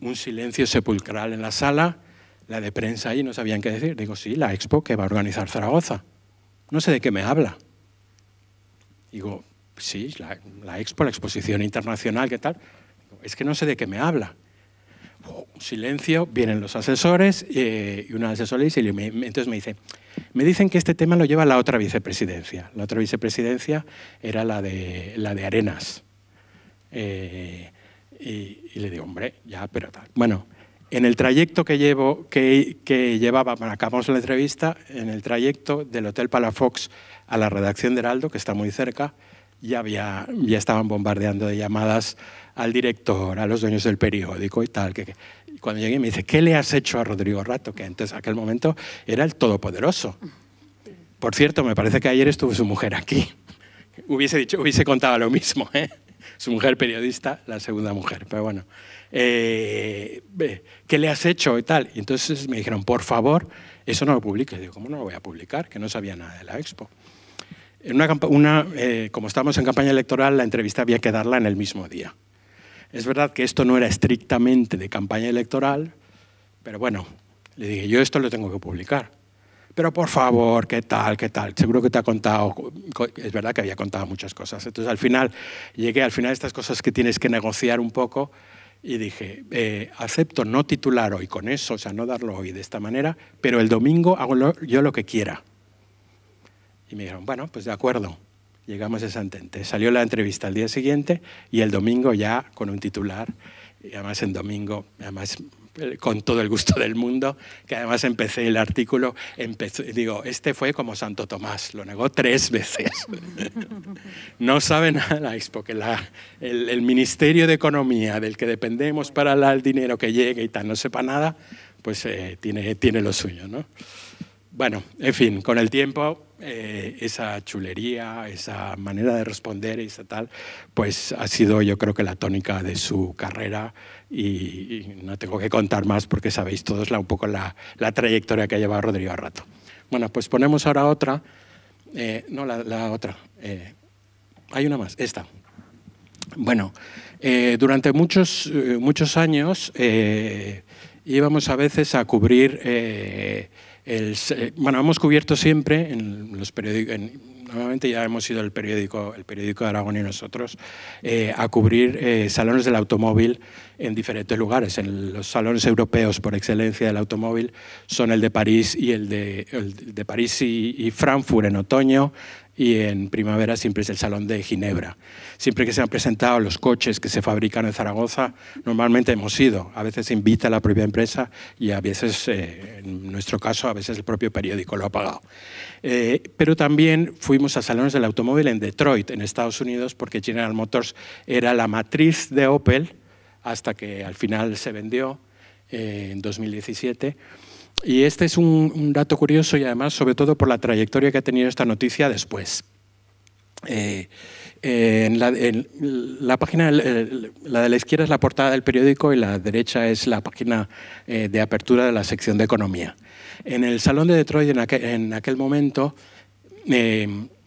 Un silencio sepulcral en la sala, la de prensa ahí no sabían qué decir. Digo, sí, la Expo que va a organizar Zaragoza. No sé de qué me habla. Digo, sí, la, Expo, la exposición internacional, ¿qué tal? es que no sé de qué me habla. Oh, un silencio, vienen los asesores y una asesora dice, entonces me dice, me dicen que este tema lo lleva la otra vicepresidencia. La otra vicepresidencia era la de, la de Arenas. Eh, y, le digo, hombre, ya, pero tal. Bueno, en el trayecto que, llevo, que, que llevaba, acabamos la entrevista, en el trayecto del Hotel Palafox a la redacción de Heraldo, que está muy cerca, ya, había, ya estaban bombardeando de llamadas al director, a los dueños del periódico y tal. que cuando llegué me dice, ¿qué le has hecho a Rodrigo Rato? Que entonces, en aquel momento era el todopoderoso. Por cierto, me parece que ayer estuvo su mujer aquí. Hubiese, dicho, hubiese contado lo mismo, ¿eh? su mujer periodista, la segunda mujer, pero bueno. Eh, ¿Qué le has hecho y tal? Y entonces me dijeron, por favor, eso no lo publiques. digo, ¿cómo no lo voy a publicar? Que no sabía nada de la expo. En eh, como estábamos en campaña electoral, la entrevista había que darla en el mismo día. Es verdad que esto no era estrictamente de campaña electoral, pero bueno, le dije, yo esto lo tengo que publicar. Pero por favor, ¿qué tal? ¿Qué tal? Seguro que te ha contado, es verdad que había contado muchas cosas. Entonces al final llegué al final de estas cosas que tienes que negociar un poco y dije, eh, acepto no titular hoy con eso, o sea, no darlo hoy de esta manera, pero el domingo hago yo lo que quiera. Y me dijeron, bueno, pues de acuerdo llegamos a Santente. Salió la entrevista al día siguiente y el domingo ya con un titular, y además en domingo, además eh, con todo el gusto del mundo, que además empecé el artículo, digo, este fue como Santo Tomás, lo negó tres veces. no sabe nada la Expo, que el, Ministerio de Economía, del que dependemos para la, el dinero que llegue y tal, no sepa nada, pues eh, tiene, tiene lo suyo, ¿no? Bueno, en fin, con el tiempo eh, esa chulería, esa manera de responder, esa tal, pues ha sido yo creo que la tónica de su carrera y, no tengo que contar más porque sabéis todos un poco la, trayectoria que ha llevado Rodrigo Rato. Bueno, pues ponemos ahora otra, eh, no la, otra, eh, hay una más, esta. Bueno, durante muchos, muchos años íbamos a veces a cubrir el, eh, bueno, hemos cubierto siempre en los periódicos, normalmente ya hemos ido el periódico, el periódico de Aragón y nosotros, eh, a cubrir eh, salones del automóvil en diferentes lugares. En los salones europeos por excelencia del automóvil son el de París y el de, París y, y Frankfurt en otoño, y en primavera siempre es el Salón de Ginebra. Siempre que se han presentado los coches que se fabrican en Zaragoza, normalmente hemos ido. A veces invita a la propia empresa y a veces, eh, en nuestro caso, a veces el propio periódico lo ha pagado. Eh, pero también fuimos a Salones del Automóvil en Detroit, en Estados Unidos, porque General Motors era la matriz de Opel hasta que al final se vendió eh, en 2017 y este es un, dato curioso y además sobre todo por la trayectoria que ha tenido esta noticia después. Eh, eh, la, de la izquierda es la portada del periódico y la derecha es la página eh, de apertura de la sección de economía. En el salón de Detroit en aquel, momento,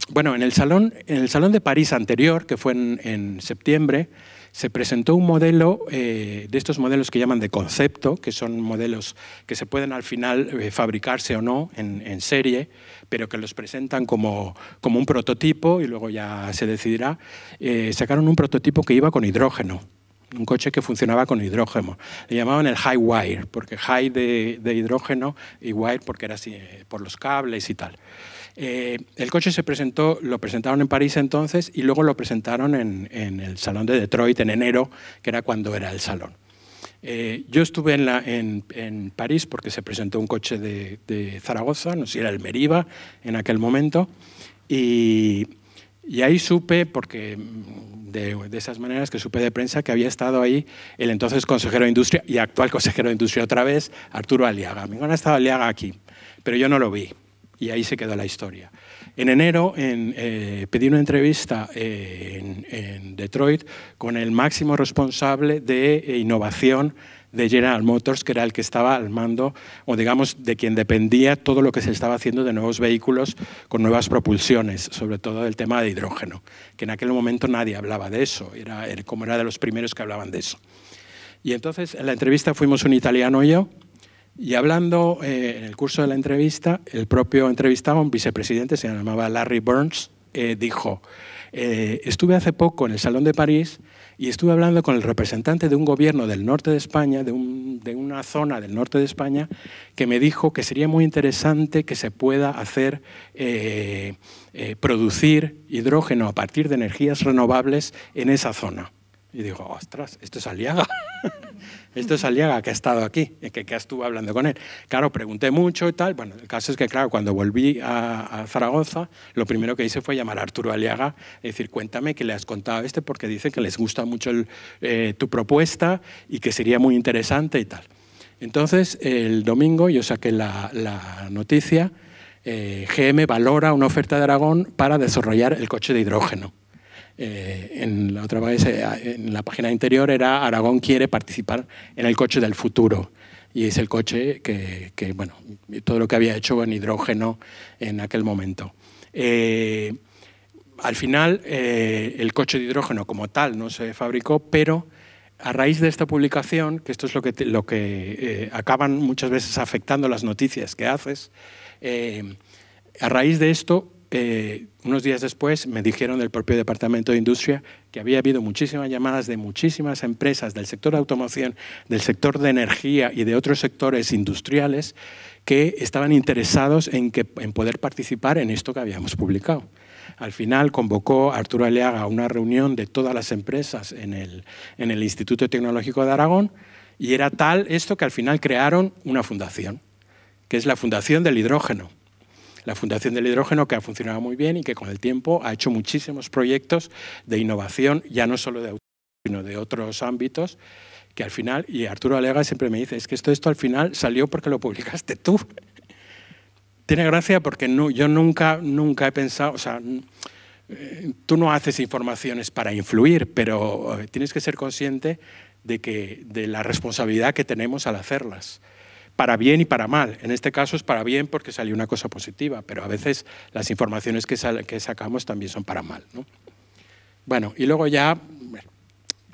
bueno, en el, salón, el salón de París anterior, que fue en septiembre, se presentó un modelo eh, de estos modelos que llaman de concepto, que son modelos que se pueden al final eh, fabricarse o no en, serie, pero que los presentan como, un prototipo y luego ya se decidirá. Eh, sacaron un prototipo que iba con hidrógeno un coche que funcionaba con hidrógeno. Le llamaban el high wire, porque high de, de hidrógeno y wire porque era así, por los cables y tal. Eh, el coche se presentó, lo presentaron en París entonces y luego lo presentaron en, el Salón de Detroit en enero, que era cuando era el salón. Eh, yo estuve en, París porque se presentó un coche de, Zaragoza, no sé si era el Meriva en aquel momento, y, ahí supe, porque mm, de, esas maneras que supe de prensa, que había estado ahí el entonces consejero de Industria y actual consejero de Industria otra vez, Arturo Aliaga. Mi hermano estaba Aliaga aquí, pero yo no lo vi y ahí se quedó la historia. En enero eh, pedí una entrevista eh, en, Detroit con el máximo responsable de eh, innovación de General Motors, que era el que estaba al mando, o digamos, de quien dependía todo lo que se estaba haciendo de nuevos vehículos con nuevas propulsiones, sobre todo el tema de hidrógeno, que en aquel momento nadie hablaba de eso, era, como era de los primeros que hablaban de eso. Y entonces en la entrevista fuimos un italiano y yo, y hablando eh, en el curso de la entrevista, el propio entrevistado, un vicepresidente, se llamaba Larry Burns, eh, dijo, eh, estuve hace poco en el Salón de París y estuve hablando con el representante de un gobierno del norte de España, de una zona del norte de España, que me dijo que sería muy interesante que se pueda hacer, producir hidrógeno a partir de energías renovables en esa zona. Y digo, ostras, esto es Aliaga. esto es Aliaga que ha estado aquí, que, que estuvo hablando con él. Claro, pregunté mucho y tal. Bueno, el caso es que, claro, cuando volví a, Zaragoza, lo primero que hice fue llamar a Arturo Aliaga y decir, cuéntame que le has contado a este porque dice que les gusta mucho eh, tu propuesta y que sería muy interesante y tal. Entonces, el domingo yo saqué la, noticia, eh, GM valora una oferta de Aragón para desarrollar el coche de hidrógeno. Eh, en la otra vez, eh, en la página interior, era Aragón quiere participar en el coche del futuro. Y es el coche que, bueno, todo lo que había hecho en hidrógeno en aquel momento. Eh, al final, el coche de hidrógeno como tal no se fabricó, pero a raíz de esta publicación, que esto es lo que, lo que acaban muchas veces afectando las noticias que haces, a raíz de esto eh, unos días después me dijeron del propio Departamento de Industria que había habido muchísimas llamadas de muchísimas empresas del sector de automoción, del sector de energía y de otros sectores industriales que estaban interesados en, poder participar en esto que habíamos publicado. Al final convocó Arturo Aleaga a una reunión de todas las empresas en el Instituto Tecnológico de Aragón y era tal esto que al final crearon una fundación, que es la Fundación del Hidrógeno la Fundación del Hidrógeno, que ha funcionado muy bien y que con el tiempo ha hecho muchísimos proyectos de innovación, ya no solo de autos, sino de otros ámbitos, que al final, y Arturo Alega siempre me dice, es que esto, esto al final salió porque lo publicaste tú. Tiene gracia porque yo nunca, he pensado, o sea, eh, tú no haces informaciones para influir, pero eh, tienes que ser consciente de la responsabilidad que tenemos al hacerlas para bien y para mal. En este caso es para bien porque salió una cosa positiva, pero a veces las informaciones que, sacamos también son para mal. ¿no? Bueno, y luego ya,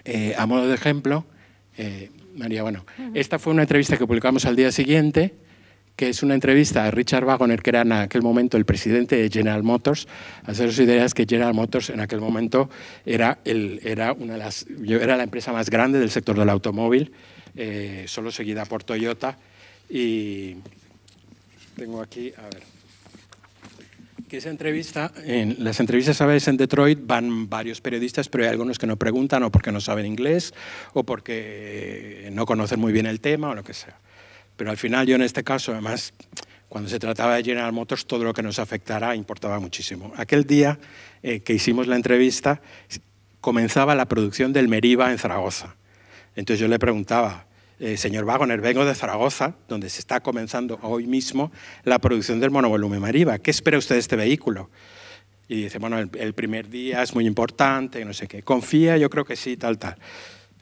eh, a modo de ejemplo, eh, María, bueno, esta fue una entrevista que publicamos al día siguiente, que es una entrevista a Richard Wagoner, que era en aquel momento el presidente de General Motors. Haceros ideas que General Motors en aquel momento era, era, una las, era la empresa más grande del sector del automóvil, eh, solo seguida por Toyota y tengo aquí, a ver, que esa entrevista, en las entrevistas a veces en Detroit van varios periodistas, pero hay algunos que no preguntan o porque no saben inglés o porque no conocen muy bien el tema o lo que sea. Pero al final yo en este caso, además, cuando se trataba de llenar Motors, todo lo que nos afectara importaba muchísimo. Aquel día eh, que hicimos la entrevista, comenzaba la producción del Meriva en Zaragoza. Entonces yo le preguntaba, eh, señor Wagoner, vengo de Zaragoza, donde se está comenzando hoy mismo la producción del monovolumen Mariva. ¿Qué espera usted de este vehículo? Y dice, bueno, el, primer día es muy importante, no sé qué. Confía, yo creo que sí, tal, tal.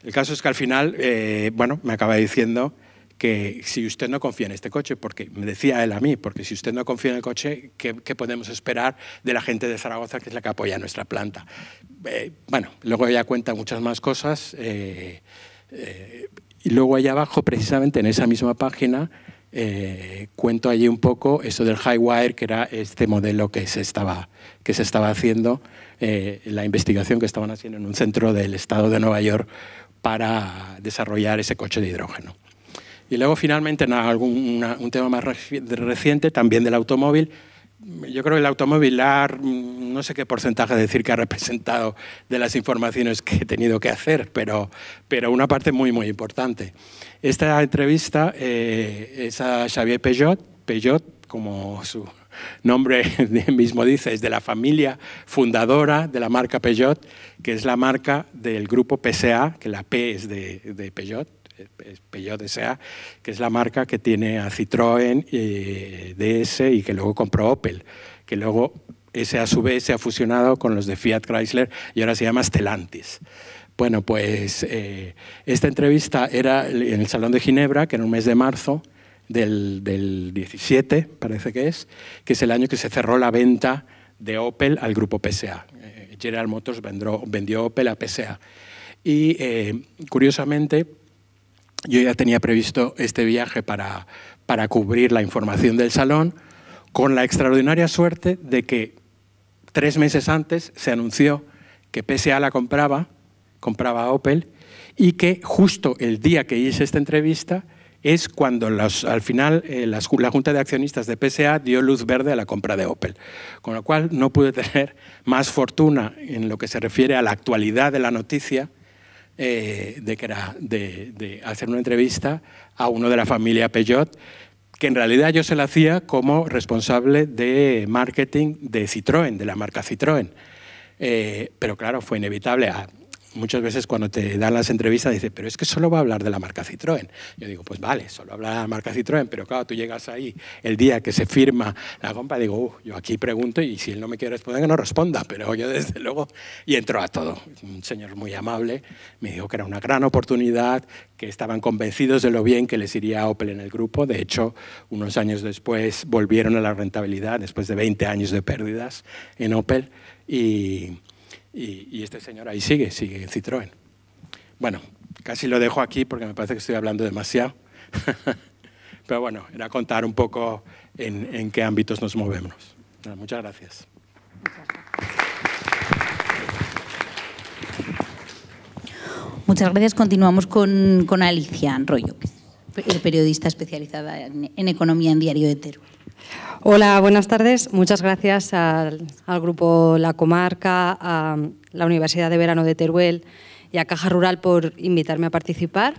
El caso es que al final, eh, bueno, me acaba diciendo que si usted no confía en este coche, porque me decía él a mí, porque si usted no confía en el coche, ¿qué, podemos esperar de la gente de Zaragoza, que es la que apoya nuestra planta? Eh, bueno, luego ella cuenta muchas más cosas. Y luego allá abajo, precisamente en esa misma página, eh, cuento allí un poco eso del high wire, que era este modelo que se estaba, que se estaba haciendo, eh, la investigación que estaban haciendo en un centro del estado de Nueva York para desarrollar ese coche de hidrógeno. Y luego finalmente un tema más reciente, también del automóvil, yo creo que el automovilar, no sé qué porcentaje decir que ha representado de las informaciones que he tenido que hacer, pero, pero una parte muy, muy importante. Esta entrevista eh, es a Xavier Peugeot, Peugeot, como su nombre mismo dice, es de la familia fundadora de la marca Peugeot, que es la marca del grupo PSA, que la P es de, de Peugeot DSA, que es la marca que tiene a Citroën, y eh, DS y que luego compró Opel, que luego ese a su vez se ha fusionado con los de Fiat Chrysler y ahora se llama Stellantis. Bueno, pues eh, esta entrevista era en el Salón de Ginebra, que en un mes de marzo del, 17, parece que es, que es el año que se cerró la venta de Opel al grupo PSA. Eh, General Motors vendió Opel a PSA. Y curiosamente, yo ya tenía previsto este viaje para, cubrir la información del salón, con la extraordinaria suerte de que tres meses antes se anunció que PSA la compraba, compraba a Opel, y que justo el día que hice esta entrevista es cuando al final eh, la Junta de Accionistas de PSA dio luz verde a la compra de Opel. Con lo cual no pude tener más fortuna en lo que se refiere a la actualidad de la noticia eh, de, de, hacer una entrevista a uno de la familia Peugeot, que en realidad yo se la hacía como responsable de marketing de Citroën, de la marca Citroën. Eh, pero claro, fue inevitable. A, ah, muchas veces cuando te dan las entrevistas dice pero es que solo va a hablar de la marca Citroën. Yo digo, pues vale, solo hablar de la marca Citroën, pero claro, tú llegas ahí el día que se firma la compra, digo, yo aquí pregunto y si él no me quiere responder, que no responda, pero yo desde luego, y entro a todo. Un señor muy amable me dijo que era una gran oportunidad, que estaban convencidos de lo bien que les iría a Opel en el grupo. De hecho, unos años después volvieron a la rentabilidad, después de 20 años de pérdidas en Opel. Y, y, este señor ahí sigue, sigue en Citroën. Bueno, casi lo dejo aquí porque me parece que estoy hablando demasiado. Pero bueno, era contar un poco en, qué ámbitos nos movemos. muchas gracias. Muchas gracias. Continuamos con, con Alicia Arroyo, periodista especializada en, economía en Diario de Teruel. Hola, buenas tardes. Muchas gracias al, Grupo La Comarca, a la Universidad de Verano de Teruel y a Caja Rural por invitarme a participar.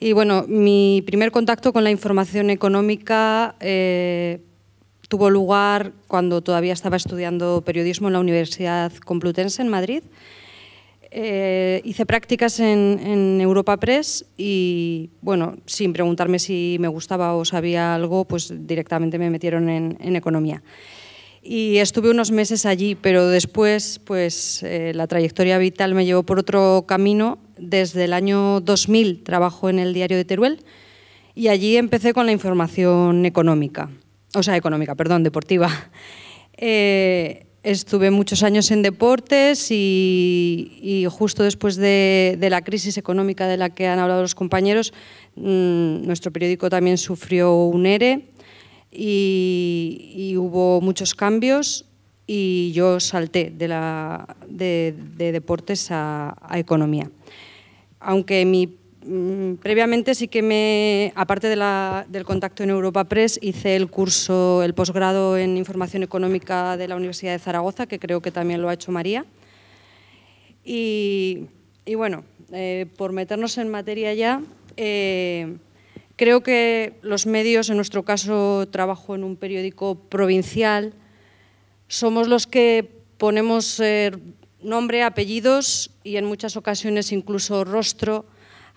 Y bueno, mi primer contacto con la información económica eh, tuvo lugar cuando todavía estaba estudiando periodismo en la Universidad Complutense en Madrid eh, hice prácticas en, Europa Press y, bueno, sin preguntarme si me gustaba o sabía algo, pues directamente me metieron en, economía. Y estuve unos meses allí, pero después, pues eh, la trayectoria vital me llevó por otro camino. Desde el año 2000 trabajo en el diario de Teruel y allí empecé con la información económica, o sea, económica, perdón, deportiva. Eh, estuve muchos años en deportes y, justo después de, la crisis económica de la que han hablado los compañeros, mm, nuestro periódico también sufrió un ERE y, hubo muchos cambios y yo salté de, la, de, deportes a, a economía. Aunque mi Mm, previamente sí que me, aparte del contacto en Europa Press, hice el curso, el posgrado en Información Económica de la Universidad de Zaragoza, que creo que también lo ha hecho María. Y, bueno, eh, por meternos en materia ya, eh, creo que los medios, en nuestro caso trabajo en un periódico provincial, somos los que ponemos eh, nombre, apellidos y en muchas ocasiones incluso rostro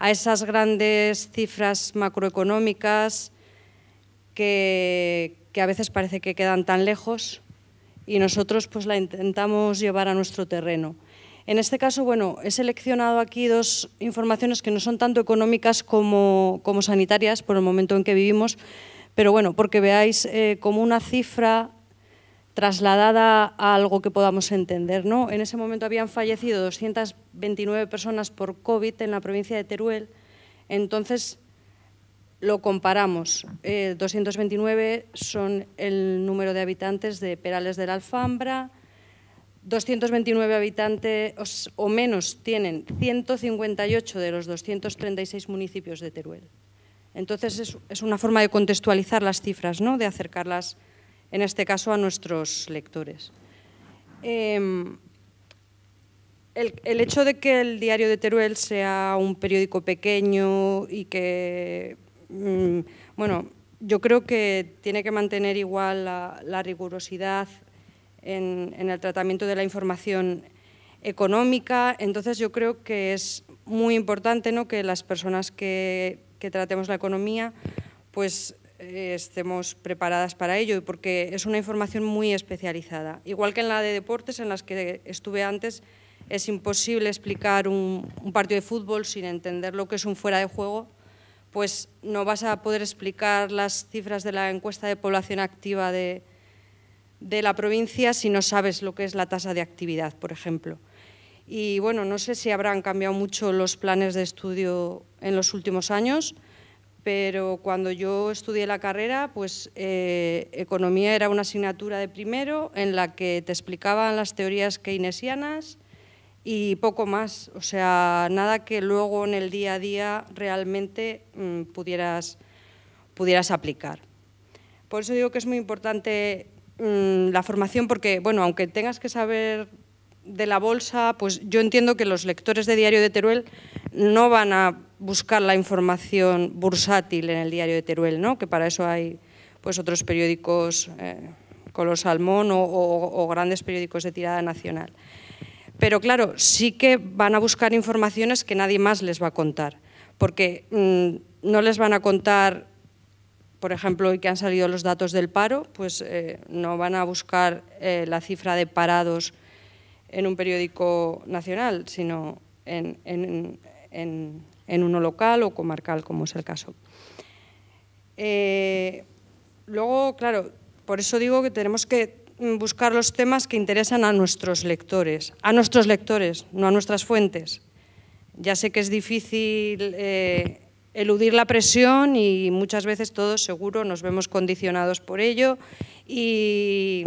a esas grandes cifras macroeconómicas que, a veces parece que quedan tan lejos y nosotros pues la intentamos llevar a nuestro terreno. En este caso, bueno, he seleccionado aquí dos informaciones que no son tanto económicas como, sanitarias por el momento en que vivimos, pero bueno, porque veáis eh, como una cifra trasladada a algo que podamos entender. ¿no? En ese momento habían fallecido 229 personas por COVID en la provincia de Teruel, entonces lo comparamos. 229 eh, son el número de habitantes de Perales de la Alfambra, 229 habitantes o menos tienen 158 de los 236 municipios de Teruel. Entonces es, es una forma de contextualizar las cifras, ¿no? de acercarlas en este caso a nuestros lectores. Em, el, hecho de que el diario de Teruel sea un periódico pequeño y que, mm, bueno, yo creo que tiene que mantener igual la, rigurosidad en, el tratamiento de la información económica, entonces yo creo que es muy importante ¿no? que las personas que, que tratemos la economía pues eh, estemos preparadas para ello porque es una información muy especializada. Igual que en la de deportes, en las que estuve antes, es imposible explicar un, un partido de fútbol sin entender lo que es un fuera de juego, pues no vas a poder explicar las cifras de la encuesta de población activa de, de la provincia si no sabes lo que es la tasa de actividad, por ejemplo. Y bueno, no sé si habrán cambiado mucho los planes de estudio en los últimos años pero cuando yo estudié la carrera, pues eh, economía era una asignatura de primero en la que te explicaban las teorías keynesianas y poco más, o sea, nada que luego en el día a día realmente mm, pudieras, pudieras aplicar. Por eso digo que es muy importante mm, la formación, porque, bueno, aunque tengas que saber de la bolsa, pues yo entiendo que los lectores de Diario de Teruel no van a buscar la información bursátil en el diario de Teruel, ¿no? que para eso hay pues, otros periódicos, eh, los Salmón o, grandes periódicos de tirada nacional. Pero claro, sí que van a buscar informaciones que nadie más les va a contar, porque mm, no les van a contar, por ejemplo, hoy que han salido los datos del paro, pues eh, no van a buscar eh, la cifra de parados en un periódico nacional, sino en en uno local o comarcal, como es el caso. Eh, luego, claro, por eso digo que tenemos que mm, buscar los temas que interesan a nuestros lectores, a nuestros lectores, no a nuestras fuentes. Ya sé que es difícil eh, eludir la presión y muchas veces todos seguro nos vemos condicionados por ello y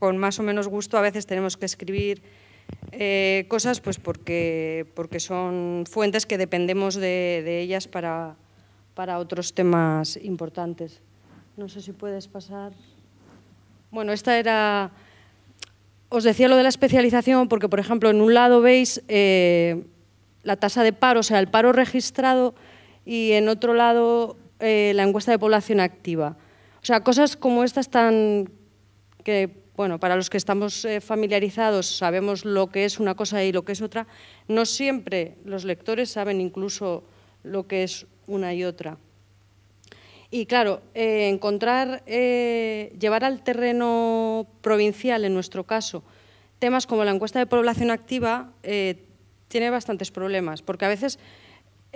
con más o menos gusto a veces tenemos que escribir eh, cosas pues porque, porque son fuentes que dependemos de, ellas para, otros temas importantes. No sé si puedes pasar. Bueno, esta era... Os decía lo de la especialización porque, por ejemplo, en un lado veis eh, la tasa de paro, o sea, el paro registrado, y en otro lado eh, la encuesta de población activa. O sea, cosas como estas tan que bueno, para los que estamos eh, familiarizados sabemos lo que es una cosa y lo que es otra, no siempre los lectores saben incluso lo que es una y otra. Y claro, eh, encontrar, eh, llevar al terreno provincial, en nuestro caso, temas como la encuesta de población activa, tiene bastantes problemas, porque a veces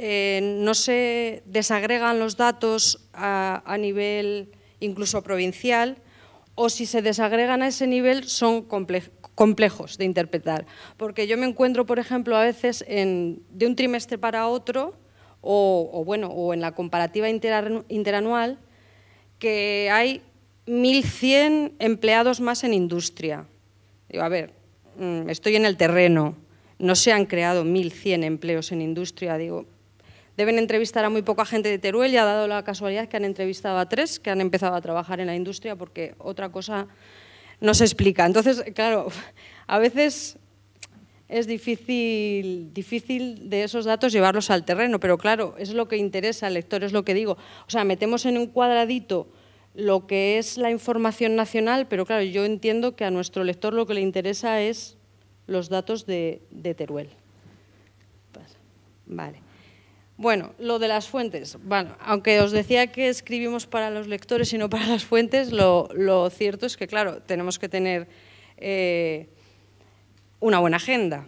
no se desagregan los datos a nivel incluso provincial, o si se desagregan a ese nivel son complejos de interpretar. Porque yo me encuentro, por ejemplo, a veces de un trimestre para otro, o, bueno, o en la comparativa interanual, que hay 1.100 empleados más en industria. Digo, a ver, mm, estoy en el terreno, no se han creado 1.100 empleos en industria, digo, Deben entrevistar a muy poca gente de Teruel y ha dado la casualidad que han entrevistado a tres que han empezado a trabajar en la industria porque otra cosa no se explica. Entonces, claro, a veces es difícil, difícil de esos datos llevarlos al terreno, pero claro, es lo que interesa al lector, es lo que digo. O sea, metemos en un cuadradito lo que es la información nacional, pero claro, yo entiendo que a nuestro lector lo que le interesa es los datos de Teruel. Vale. Bueno, lo de las fuentes. Bueno, aunque os decía que escribimos para los lectores y no para las fuentes, lo, cierto es que, claro, tenemos que tener eh, una buena agenda.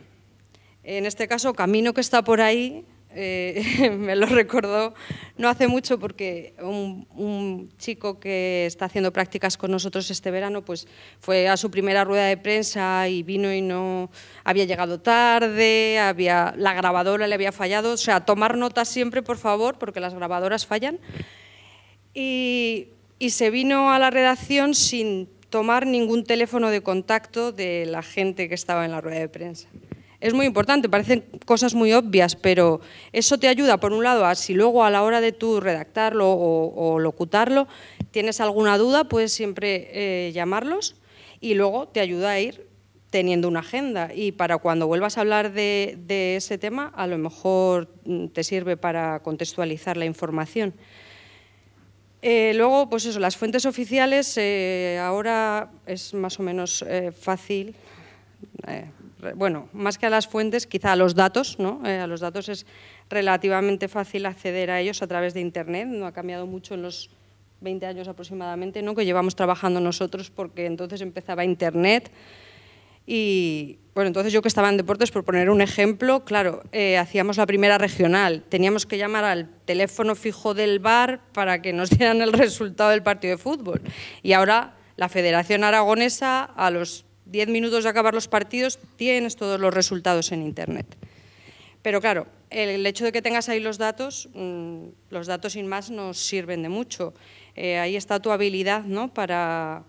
En este caso, Camino que está por ahí eh, me lo recordó no hace mucho porque un, chico que está haciendo prácticas con nosotros este verano, pues fue a su primera rueda de prensa y vino y no había llegado tarde, había, la grabadora le había fallado, o sea, tomar notas siempre, por favor, porque las grabadoras fallan. y se vino a la redacción sin tomar ningún teléfono de contacto de la gente que estaba en la rueda de prensa es muy importante, parecen cosas muy obvias, pero eso te ayuda, por un lado, a si luego a la hora de tú redactarlo o, locutarlo tienes alguna duda, puedes siempre eh, llamarlos y luego te ayuda a ir teniendo una agenda y para cuando vuelvas a hablar de, ese tema a lo mejor mm, te sirve para contextualizar la información. Eh, luego, pues eso, las fuentes oficiales eh, ahora es más o menos fácil, bueno, más que a las fuentes, quizá a los datos, ¿no? Eh, a los datos es relativamente fácil acceder a ellos a través de Internet, no ha cambiado mucho en los 20 años aproximadamente, ¿no? que llevamos trabajando nosotros porque entonces empezaba Internet y, bueno, entonces yo que estaba en deportes, por poner un ejemplo, claro, eh, hacíamos la primera regional, teníamos que llamar al teléfono fijo del bar para que nos dieran el resultado del partido de fútbol y ahora la Federación Aragonesa a los 10 minutos de acabar los partidos tienes todos los resultados en Internet. Pero claro, el hecho de que tengas ahí los datos, mm, los datos sin más nos sirven de mucho. Eh, ahí está tu habilidad ¿no? para,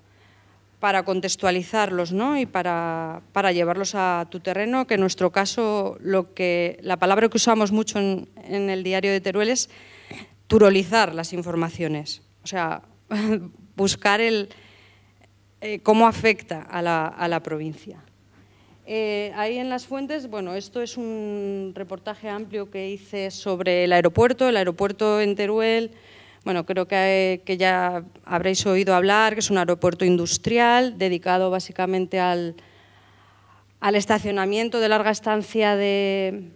contextualizarlos ¿no? y para, llevarlos a tu terreno, que en nuestro caso lo que, la palabra que usamos mucho en, en el diario de Teruel es turolizar las informaciones, o sea, buscar el, eh, cómo afecta a la, a la provincia. Eh, ahí en las fuentes, bueno, esto es un reportaje amplio que hice sobre el aeropuerto, el aeropuerto en Teruel. Bueno, creo que, que ya habréis oído hablar, que es un aeropuerto industrial dedicado básicamente al, estacionamiento de larga estancia de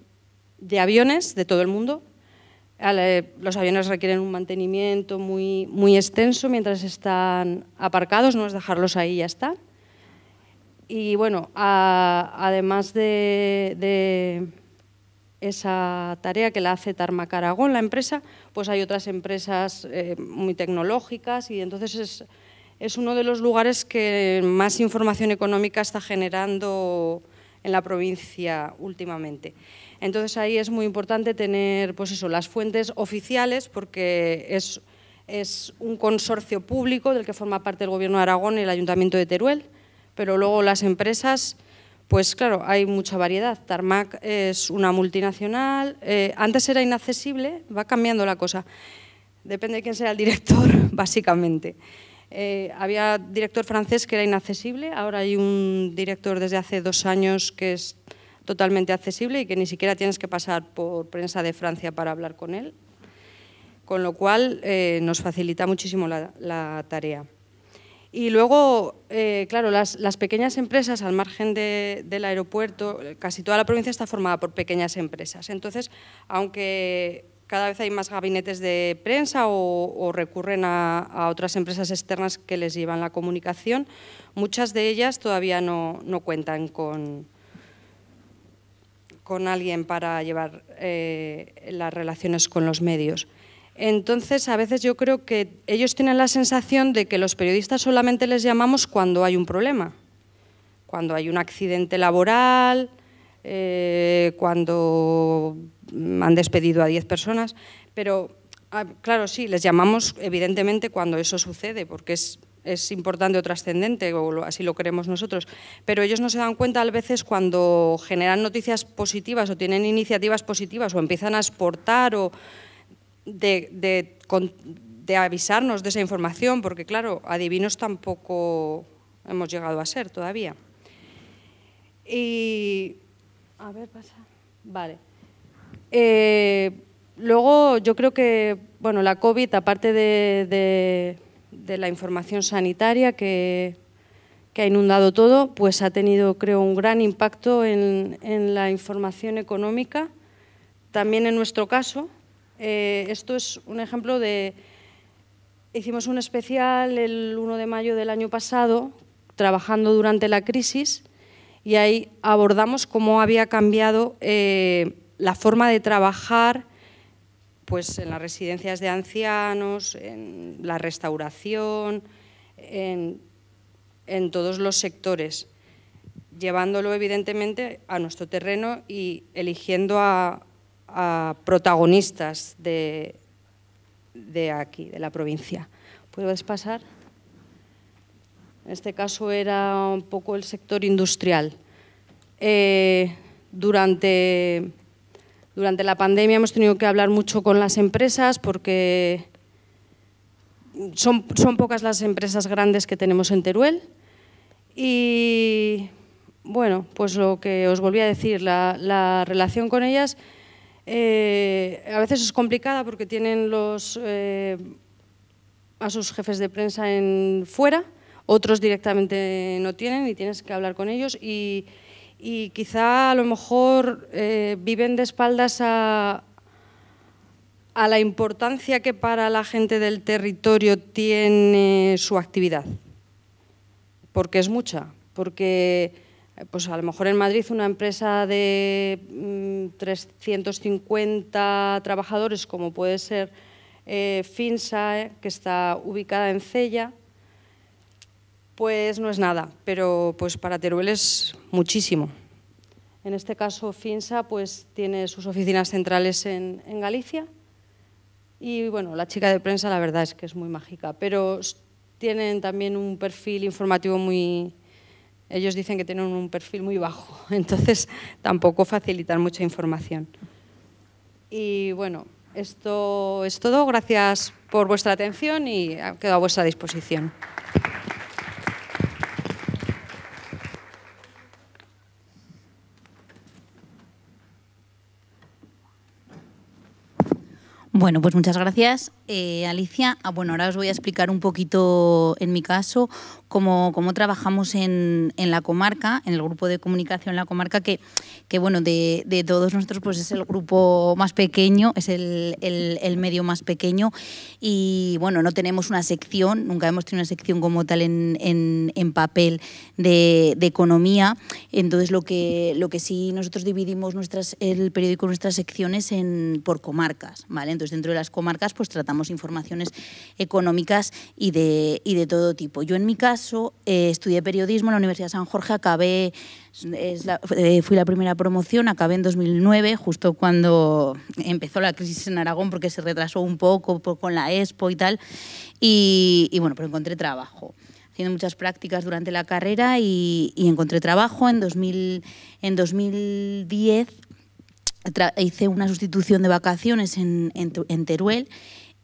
aviones de todo el mundo. Los aviones requieren un mantenimiento muy, extenso mientras están aparcados, no es dejarlos ahí y ya está. Y bueno, además de, esa tarea que la hace Tarmac Aragón, la empresa, pues hay otras empresas eh, muy tecnológicas y entonces es uno de los lugares que más información económica está generando en la provincia últimamente. Entonces ahí es muy importante tener pues eso, las fuentes oficiales porque es, es un consorcio público del que forma parte el Gobierno de Aragón y el Ayuntamiento de Teruel, pero luego las empresas, pues claro, hay mucha variedad. Tarmac es una multinacional, eh, antes era inaccesible, va cambiando la cosa. Depende de quién sea el director, básicamente. Eh, había director francés que era inaccesible, ahora hay un director desde hace dos años que es totalmente accesible y que ni siquiera tienes que pasar por prensa de Francia para hablar con él, con lo cual eh, nos facilita muchísimo la, tarea. Y luego, eh, claro, las, pequeñas empresas al margen del aeropuerto, casi toda la provincia está formada por pequeñas empresas. Entonces, aunque cada vez hay más gabinetes de prensa o, recurren a, otras empresas externas que les llevan la comunicación, muchas de ellas todavía no cuentan con, con alguien para llevar eh, las relaciones con los medios. Entonces, a veces yo creo que ellos tienen la sensación de que los periodistas solamente les llamamos cuando hay un problema, cuando hay un accidente laboral, eh, cuando han despedido a 10 personas, pero ah, claro, sí, les llamamos evidentemente cuando eso sucede, porque es es importante o trascendente, o así lo queremos nosotros, pero ellos no se dan cuenta a veces cuando generan noticias positivas o tienen iniciativas positivas o empiezan a exportar o de, avisarnos de esa información, porque claro, adivinos tampoco hemos llegado a ser todavía. Y... A ver, pasa. Vale. Eh, luego yo creo que, bueno, la COVID, aparte de de la información sanitaria que, ha inundado todo, pues ha tenido, creo, un gran impacto en, la información económica. También en nuestro caso, eh, esto es un ejemplo de... Hicimos un especial el 1 de mayo del año pasado, trabajando durante la crisis, y ahí abordamos cómo había cambiado eh, la forma de trabajar, pues en las residencias de ancianos, en la restauración, en, todos los sectores, llevándolo evidentemente a nuestro terreno y eligiendo a, protagonistas de, de aquí, de la provincia. ¿Puedo despasar? En este caso era un poco el sector industrial. Eh, durante durante la pandemia hemos tenido que hablar mucho con las empresas porque son, pocas las empresas grandes que tenemos en Teruel. Y bueno, pues lo que os volví a decir, la, relación con ellas eh, a veces es complicada porque tienen los, eh, a sus jefes de prensa en fuera, otros directamente no tienen y tienes que hablar con ellos. y y quizá a lo mejor eh, viven de espaldas a, la importancia que para la gente del territorio tiene su actividad, porque es mucha, porque pues, a lo mejor en Madrid una empresa de 350 mm, trabajadores como puede ser eh, FINSA, eh, que está ubicada en Cella, pues no es nada, pero pues para Teruel es muchísimo. En este caso, FINSA pues, tiene sus oficinas centrales en, en Galicia y bueno, la chica de prensa la verdad es que es muy mágica, pero tienen también un perfil informativo muy... Ellos dicen que tienen un perfil muy bajo, entonces tampoco facilitan mucha información. Y bueno, esto es todo. Gracias por vuestra atención y quedo a vuestra disposición. Bueno, pues muchas gracias, eh, Alicia. Ah, bueno, ahora os voy a explicar un poquito, en mi caso, como trabajamos en, en, la comarca, en el grupo de comunicación en la comarca, que, que bueno, de, de, todos nosotros pues es el grupo más pequeño, es el, el, medio más pequeño y bueno, no tenemos una sección, nunca hemos tenido una sección como tal en, en, papel de, de, economía, entonces lo que, lo que sí nosotros dividimos nuestras, el periódico, nuestras secciones en, por comarcas, ¿vale? Entonces dentro de las comarcas pues tratamos informaciones económicas y de, y de todo tipo. Yo en mi caso eh, estudié periodismo en la Universidad de San Jorge, acabé, eh, fui la primera promoción, acabé en 2009, justo cuando empezó la crisis en Aragón, porque se retrasó un poco con la Expo y tal, y, bueno, pero encontré trabajo haciendo muchas prácticas durante la carrera y, encontré trabajo en, 2000, en 2010 hice una sustitución de vacaciones en, Teruel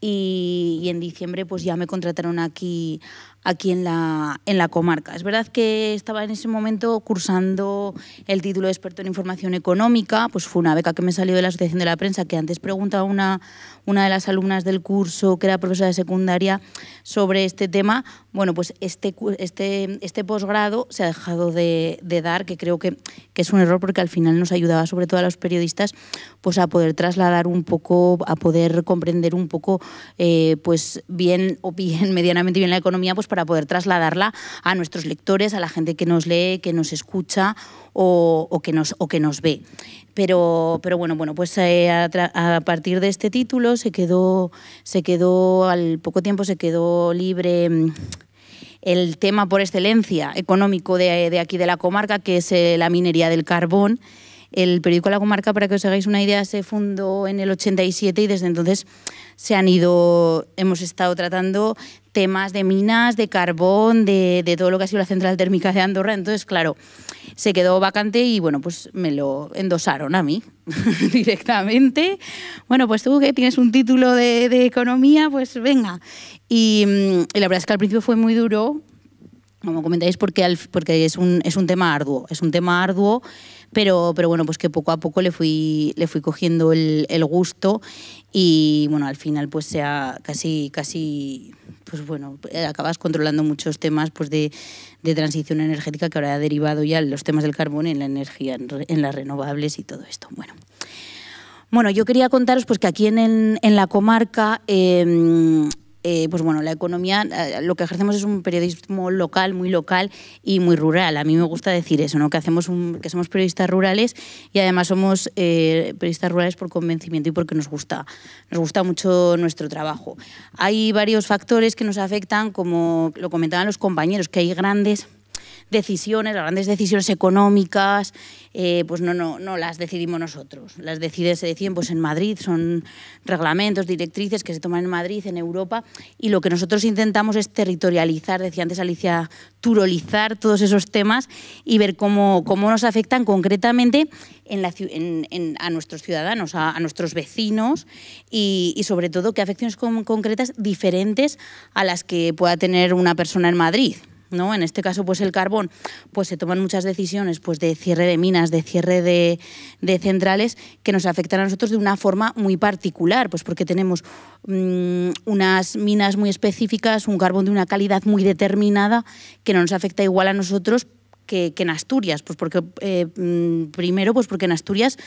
y, y, en diciembre pues ya me contrataron aquí aquí en la, en la comarca. Es verdad que estaba en ese momento cursando el título de experto en información económica, pues fue una beca que me salió de la Asociación de la Prensa, que antes preguntaba una, una de las alumnas del curso, que era profesora de secundaria, sobre este tema. Bueno, pues este, este, este posgrado se ha dejado de, dar, que creo que, es un error porque al final nos ayudaba sobre todo a los periodistas pues a poder trasladar un poco, a poder comprender un poco eh, pues bien o bien, medianamente bien la economía, pues para poder trasladarla a nuestros lectores, a la gente que nos lee, que nos escucha o, que, nos, o que nos ve. Pero, pero bueno, bueno, pues eh, a, partir de este título se quedó, se quedó, al poco tiempo se quedó libre mm, el tema por excelencia económico de, aquí de la comarca, que es eh, la minería del carbón. El periódico La Comarca, para que os hagáis una idea, se fundó en el 87 y desde entonces se han ido, hemos estado tratando temas de minas, de carbón, de, de, todo lo que ha sido la central térmica de Andorra. Entonces, claro, se quedó vacante y bueno, pues me lo endosaron a mí directamente. Bueno, pues tú que tienes un título de, economía, pues venga. Mm, y, la verdad es que al principio fue muy duro, como comentáis, porque, porque es, es un tema arduo, es un tema arduo pero, pero bueno, pues que poco a poco le fui, le fui cogiendo el, gusto y bueno, al final pues sea casi, casi, pues bueno, acabas controlando muchos temas pues de, transición energética que ahora ha derivado ya los temas del carbón en la energía, en las renovables y todo esto. Bueno. Bueno, yo quería contaros pues, que aquí en, la comarca eh, eh, pues bueno, la economía, eh, lo que ejercemos es un periodismo local, muy local y muy rural. A mí me gusta decir eso, ¿no? que, hacemos que somos periodistas rurales y además somos eh, periodistas rurales por convencimiento y porque nos gusta, nos gusta mucho nuestro trabajo. Hay varios factores que nos afectan, como lo comentaban los compañeros, que hay grandes decisiones, las grandes decisiones económicas, eh, pues no, no, no las decidimos nosotros. Las decide, se deciden pues en Madrid, son reglamentos, directrices que se toman en Madrid, en Europa, y lo que nosotros intentamos es territorializar, decía antes Alicia, turolizar todos esos temas y ver cómo, nos afectan concretamente a nuestros ciudadanos, a, nuestros vecinos y, sobre todo qué afecciones concretas diferentes a las que pueda tener una persona en Madrid. En este caso, pues el carbón, pues se toman muchas decisiones pues de cierre de minas, de cierre de, centrales, que nos afectan a nosotros de una forma muy particular, pues porque tenemos mm, unas minas muy específicas, un carbón de una calidad muy determinada, que no nos afecta igual a nosotros que, en Asturias, pues porque eh, mm, primero, pues porque en Asturias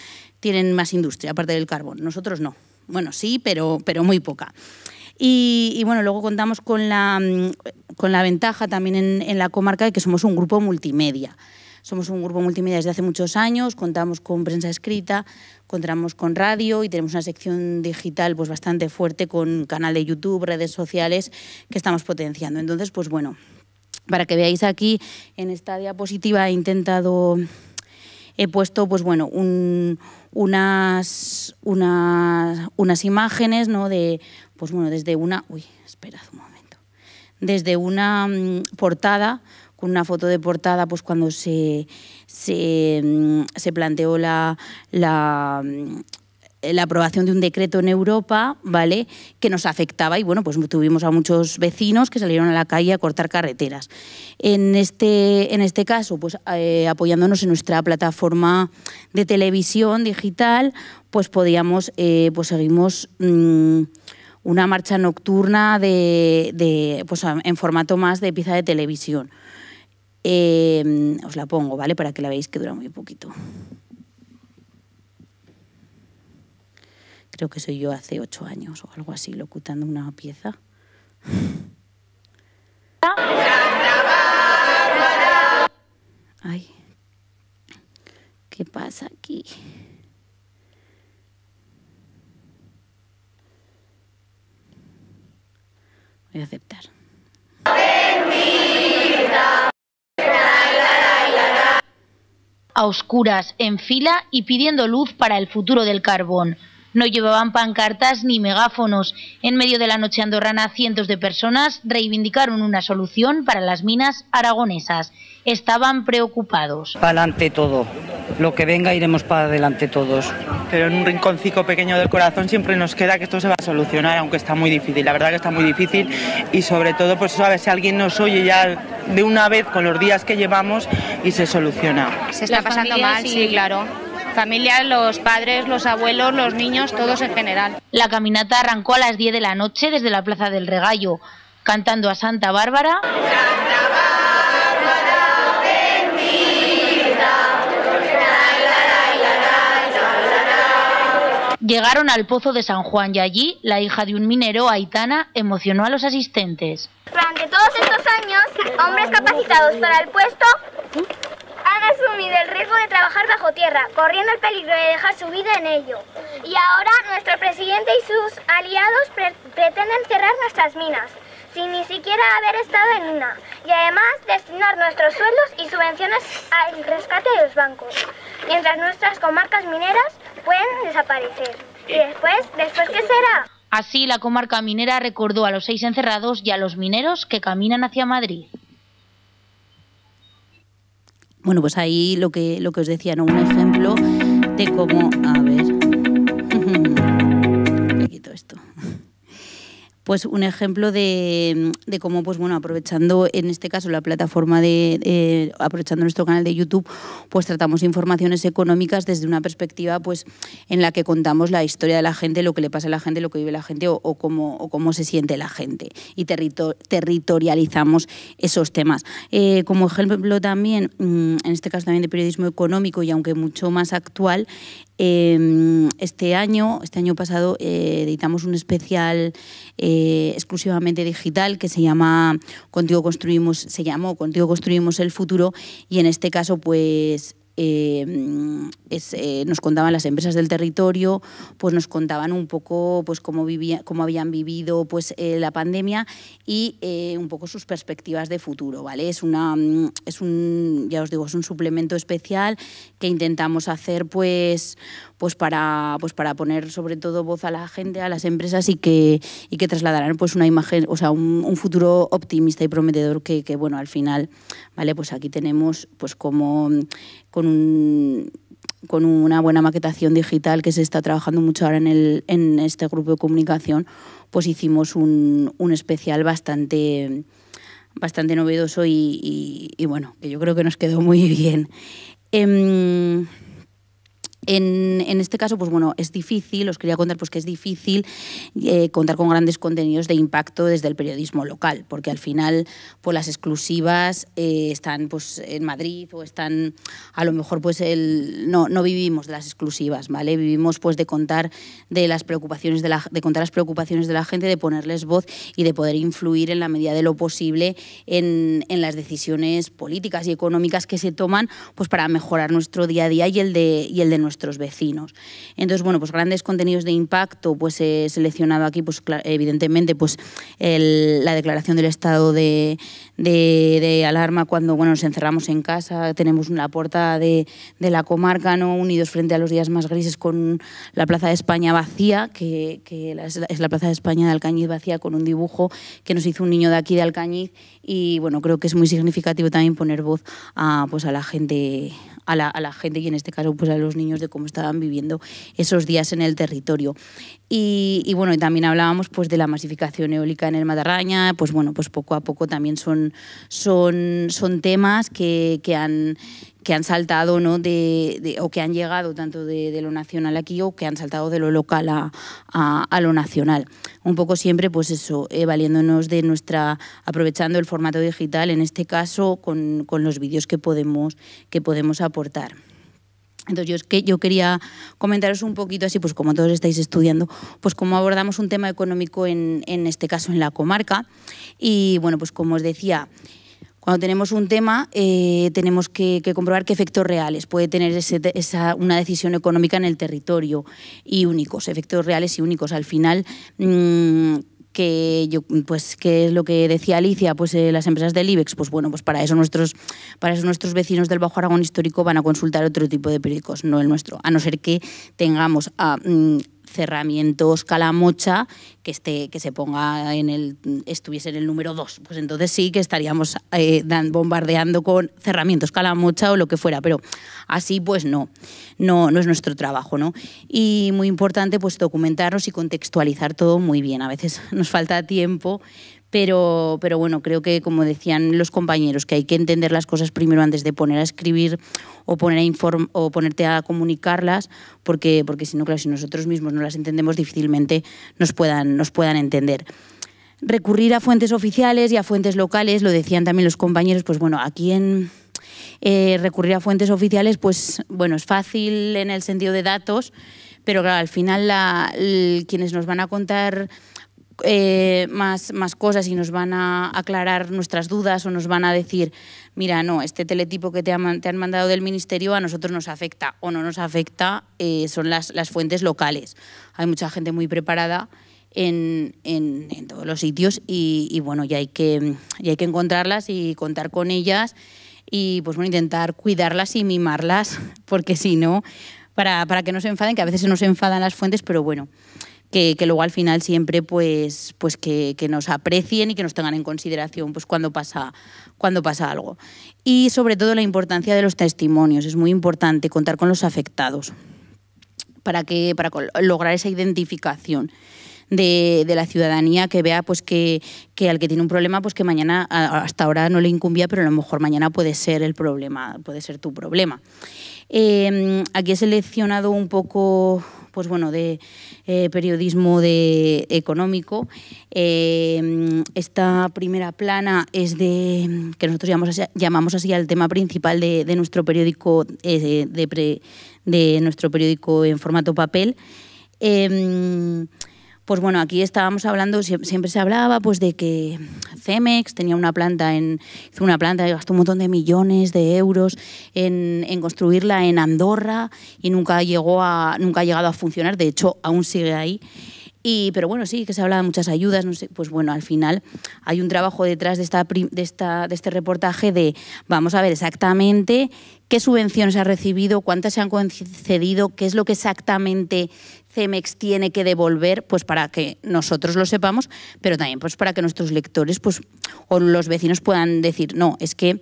tienen más industria, aparte del carbón. Nosotros no. Bueno, sí, pero, pero muy poca. Y, y bueno, luego contamos con la mm, con la ventaja también en, la comarca de que somos un grupo multimedia. Somos un grupo multimedia desde hace muchos años, contamos con prensa escrita, contamos con radio y tenemos una sección digital pues bastante fuerte con canal de YouTube, redes sociales que estamos potenciando. Entonces, pues bueno, para que veáis aquí en esta diapositiva he intentado he puesto pues bueno un, unas, unas, unas imágenes no de pues bueno desde una uy esperad desde una mm, portada, con una foto de portada, pues cuando se, se, mm, planteó la, la mm, la aprobación de un decreto en Europa, ¿vale? Que nos afectaba y bueno, pues tuvimos a muchos vecinos que salieron a la calle a cortar carreteras. En este, en este caso, pues eh, apoyándonos en nuestra plataforma de televisión digital, pues podíamos, eh, pues seguimos una marcha nocturna de, pues en formato más de pieza de televisión. Em, os la pongo, ¿vale? Para que la veáis que dura muy poquito. Creo que soy yo hace ocho años o algo así, locutando una pieza. Ay, ¿qué pasa aquí? aceptar. A oscuras, en fila y pidiendo luz para el futuro del carbón. No llevaban pancartas ni megáfonos. En medio de la noche andorrana, cientos de personas reivindicaron una solución para las minas aragonesas. Estaban preocupados. Para adelante todo. Lo que venga iremos para adelante todos. Pero en un rinconcito pequeño del corazón siempre nos queda que esto se va a solucionar, aunque está muy difícil. La verdad que está muy difícil y sobre todo, pues a ver si alguien nos oye ya de una vez con los días que llevamos y se soluciona. Se está pasando mal, sí, claro familias, los padres, los abuelos, los niños, todos en general. La caminata arrancó a las 10 de la noche desde la Plaza del Regallo, cantando a Santa Bárbara. Llegaron al Pozo de San Juan y allí la hija de un minero, Aitana, emocionó a los asistentes. Durante todos estos años, hombres capacitados para el puesto han asumido el riesgo de trabajar bajo tierra, corriendo el peligro de dejar su vida en ello. Y ahora nuestro presidente y sus aliados pretenden cerrar nuestras minas, sin ni siquiera haber estado en una, y además destinar nuestros sueldos y subvenciones al rescate de los bancos, mientras nuestras comarcas mineras pueden desaparecer. ¿Y después? ¿Después qué será? Así, la comarca minera recordó a los seis encerrados y a los mineros que caminan hacia Madrid. Bueno, pues ahí lo que, lo que os decía, ¿no? Un ejemplo de cómo, a ver, le quito esto pues un ejemplo de, cómo, pues bueno, aprovechando en este caso la plataforma de, aprovechando nuestro canal de YouTube, pues tratamos informaciones económicas desde una perspectiva pues en la que contamos la historia de la gente, lo que le pasa a la gente, lo que vive la gente o, cómo, o cómo se siente la gente y territorializamos esos temas. Eh, como ejemplo también, mm, en este caso también de periodismo económico y aunque mucho más actual, Em, este año, este año pasado, eh, editamos un especial eh, exclusivamente digital que se llama Contigo construimos, se llamó Contigo construimos el futuro y en este caso, pues eh, eh, nos contaban las empresas del territorio, pues nos contaban un poco pues cómo, vivía, cómo habían vivido pues, eh, la pandemia y un poco sus perspectivas de futuro. ¿vale? Es, una, es un, ya os digo, es un suplemento especial que intentamos hacer pues pues para, pues para poner sobre todo voz a la gente, a las empresas y que, y que trasladarán pues una imagen, o sea, un, un futuro optimista y prometedor que, que, bueno, al final, ¿vale? Pues aquí tenemos pues como con un con una buena maquetación digital que se está trabajando mucho ahora en, el, en este grupo de comunicación, pues hicimos un, un especial bastante, bastante novedoso y, y, bueno, que yo creo que nos quedó muy bien. Em, en, este caso, pues bueno, es difícil, os quería contar pues que es difícil eh, contar con grandes contenidos de impacto desde el periodismo local, porque al final pues las exclusivas eh, están pues en Madrid o están, a lo mejor pues el, no, vivimos de las exclusivas, ¿vale? Vivimos pues de contar de las preocupaciones de la, de contar las preocupaciones de la gente, de ponerles voz y de poder influir en la medida de lo posible en, las decisiones políticas y económicas que se toman pues para mejorar nuestro día a día y el de, y el de nuestro vecinos. Entonces, bueno, pues grandes contenidos de impacto, pues he eh, seleccionado aquí, pues evidentemente, pues la declaración del estado de, alarma cuando, bueno, nos encerramos en casa, tenemos la puerta de, la comarca, ¿no? Unidos frente a los días más grises con la Plaza de España vacía, que, que es la Plaza de España de Alcañiz vacía con un dibujo que nos hizo un niño de aquí de Alcañiz y, bueno, creo que es muy significativo también poner voz a, pues, a la gente a la, gente y en este caso pues a los niños de cómo estaban viviendo esos días en el territorio. Y, y, bueno, también hablábamos pues, de la masificación eólica en el Matarraña, pues bueno, pues poco a poco también son, temas que, que han, saltado o que han llegado tanto de, lo nacional aquí o que han saltado de lo local a, lo nacional. Un poco siempre, pues eso, eh, valiéndonos de nuestra, aprovechando el formato digital, en este caso con, los vídeos que que podemos aportar. Entonces yo que yo quería comentaros un poquito así, pues como todos estáis estudiando, pues cómo abordamos un tema económico en, este caso en la comarca. Y bueno, pues como os decía, cuando tenemos un tema eh, tenemos que, comprobar qué efectos reales puede tener una decisión económica en el territorio y únicos, efectos reales y únicos. Al final... Mm, que pues es lo que decía Alicia pues eh, las empresas del Ibex pues bueno pues para eso nuestros para eso nuestros vecinos del Bajo Aragón histórico van a consultar otro tipo de periódicos no el nuestro a no ser que tengamos a mm, cerramientos, calamocha, que, esté, que se ponga en el, estuviese en el número 2. Pues entonces sí que estaríamos eh, bombardeando con cerramientos, calamocha o lo que fuera, pero así pues no, no, no es nuestro trabajo. ¿no? Y muy importante pues documentarnos y contextualizar todo muy bien. A veces nos falta tiempo, pero, pero bueno, creo que como decían los compañeros, que hay que entender las cosas primero antes de poner a escribir o, poner a o ponerte a comunicarlas, porque, porque si no, claro, si nosotros mismos no las entendemos, difícilmente nos puedan, nos puedan entender recurrir a fuentes oficiales y a fuentes locales, lo decían también los compañeros, pues bueno, aquí en eh, recurrir a fuentes oficiales, pues bueno, es fácil en el sentido de datos, pero claro, al final quienes nos van a contar eh, más, más cosas y nos van a aclarar nuestras dudas o nos van a decir, mira, no, este teletipo que te, han, mandado del ministerio a nosotros nos afecta o no nos afecta, eh, son las, las fuentes locales. Hay mucha gente muy preparada. En, en, todos los sitios y, y bueno, ya hay, que, ya hay que encontrarlas y contar con ellas y pues bueno, intentar cuidarlas y mimarlas, porque si no, para, para que no se enfaden, que a veces se nos enfadan las fuentes, pero bueno, que, luego al final siempre pues, pues que, nos aprecien y que nos tengan en consideración pues cuando pasa, cuando pasa algo. Y sobre todo la importancia de los testimonios. Es muy importante contar con los afectados para, que, para lograr esa identificación. De, la ciudadanía que vea pues que, al que tiene un problema pues que mañana hasta ahora no le incumbía pero a lo mejor mañana puede ser el problema puede ser tu problema em, aquí he seleccionado un poco pues bueno de, eh, periodismo de, económico. Eh, esta primera plana es de, que nosotros llamamos así, al tema principal de, nuestro periódico, eh, de, nuestro periódico en formato papel. Em, pues bueno, aquí estábamos hablando, siempre se hablaba pues de que Cemex tenía una planta en, hizo una planta y gastó un montón de millones de euros en, construirla en Andorra y nunca llegó a, nunca ha llegado a funcionar, de hecho aún sigue ahí. Y, pero bueno, sí, que se habla de muchas ayudas, no sé, pues bueno, al final hay un trabajo detrás de, esta, de, esta, de este reportaje de, vamos a ver exactamente qué subvenciones ha recibido, cuántas se han concedido, qué es lo que exactamente Cemex tiene que devolver, pues para que nosotros lo sepamos, pero también pues para que nuestros lectores pues, o los vecinos puedan decir, no, es que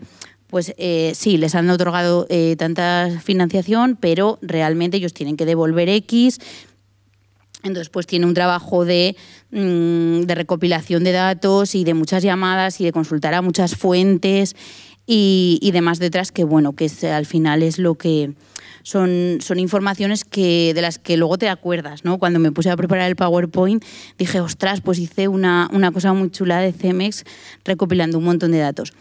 pues eh, sí, les han otorgado eh, tanta financiación, pero realmente ellos tienen que devolver X. Entonces, pues tiene un trabajo mm, de, recopilación de datos y de muchas llamadas y de consultar a muchas fuentes y, y demás detrás que, bueno, que al final es lo que, son, informaciones que, de las que luego te acuerdas, ¿no? Cuando me puse a preparar el PowerPoint dije, ostras, pues hice una, una cosa muy chula de CEMEX recopilando un montón de datos.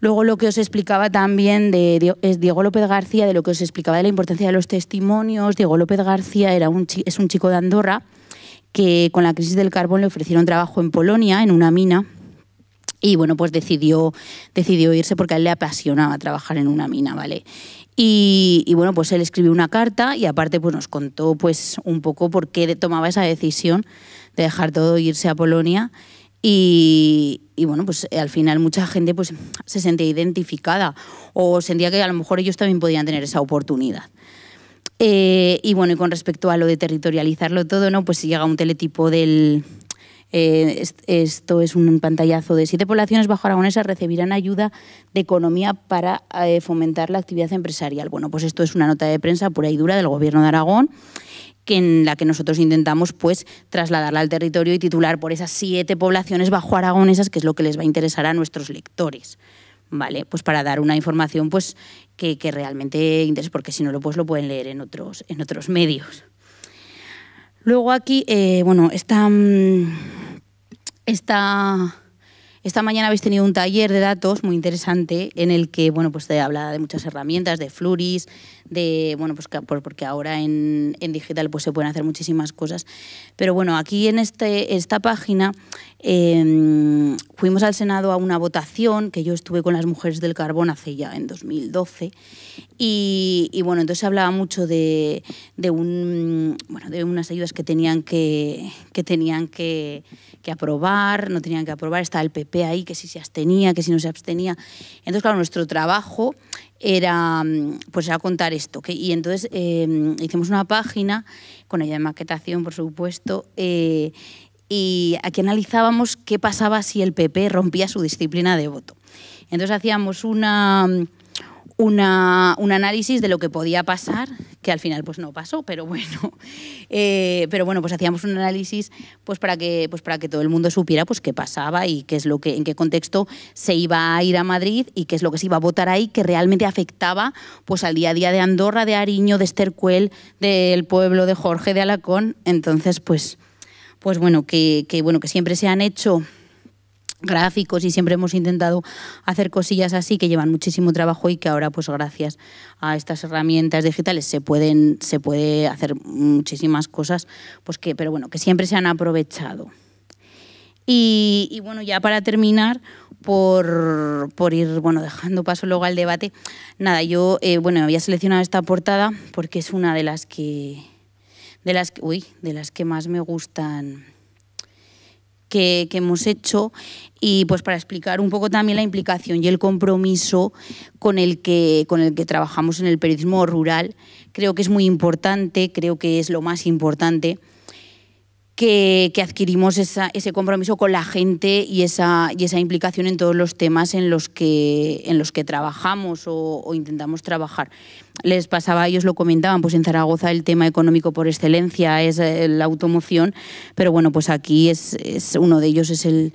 Luego lo que os explicaba también de, es Diego López García, de lo que os explicaba de la importancia de los testimonios. Diego López García era un, es un chico de Andorra que con la crisis del carbón le ofrecieron trabajo en Polonia, en una mina, y bueno, pues decidió, decidió irse porque a él le apasionaba trabajar en una mina, ¿vale? Y, bueno, pues él escribió una carta y aparte pues nos contó pues un poco por qué tomaba esa decisión de dejar todo e irse a Polonia. Y, bueno, pues eh, al final mucha gente pues se sentía identificada o sentía que a lo mejor ellos también podían tener esa oportunidad. Eh, y bueno, y con respecto a lo de territorializarlo todo, ¿no? Pues llega un teletipo del, eh, esto es un pantallazo de siete poblaciones bajo aragonesas recibirán ayuda de economía para eh, fomentar la actividad empresarial. Bueno, pues esto es una nota de prensa pura y dura del Gobierno de Aragón que en la que nosotros intentamos pues trasladarla al territorio y titular por esas siete poblaciones bajo aragonesas, que es lo que les va a interesar a nuestros lectores. ¿Vale? Pues para dar una información pues que, realmente interese porque si no lo pues lo pueden leer en otros, en otros medios. Luego aquí, eh, bueno, esta, mm, esta, esta, mañana habéis tenido un taller de datos muy interesante en el que, bueno, pues te habla de muchas herramientas, de Fluris, de, bueno, pues porque ahora en, en, digital pues se pueden hacer muchísimas cosas. Pero bueno, aquí en este, esta página Em, fuimos al Senado a una votación que yo estuve con las mujeres del carbón hace ya en 2012 y, bueno, entonces hablaba mucho de, de unas ayudas que tenían, que, tenían que, aprobar, no tenían que aprobar, estaba el PP ahí, que si se abstenía, que si no se abstenía. Entonces, claro, nuestro trabajo era, pues era contar esto. y entonces em, hicimos una página con ella de maquetación, por supuesto. Eh, y aquí analizábamos qué pasaba si el PP rompía su disciplina de voto. Entonces hacíamos una, un análisis de lo que podía pasar, que al final pues no pasó, pero bueno, eh, pero bueno, pues hacíamos un análisis pues para que pues para que todo el mundo supiera pues qué pasaba y qué es lo que en qué contexto se iba a ir a Madrid y qué es lo que se iba a votar ahí que realmente afectaba pues al día a día de Andorra, de Ariño, de Estercuel, del pueblo de Jorge de Alacón, entonces pues pues bueno, que, bueno, que siempre se han hecho gráficos y siempre hemos intentado hacer cosillas así que llevan muchísimo trabajo y que ahora pues gracias a estas herramientas digitales se pueden se puede hacer muchísimas cosas pues que pero bueno que siempre se han aprovechado y, bueno ya para terminar por, ir bueno dejando paso luego al debate nada yo eh, bueno había seleccionado esta portada porque es una de las que de las, uy, de las que más me gustan que, que, hemos hecho y pues para explicar un poco también la implicación y el compromiso con el, que, con el que trabajamos en el periodismo rural. Creo que es muy importante, creo que es lo más importante que, adquirimos ese compromiso con la gente y esa, y esa implicación en todos los temas en los que, en los que trabajamos o, intentamos trabajar. Les pasaba, ellos lo comentaban, pues en Zaragoza el tema económico por excelencia es eh, la automoción, pero bueno, pues aquí es, uno de ellos es el,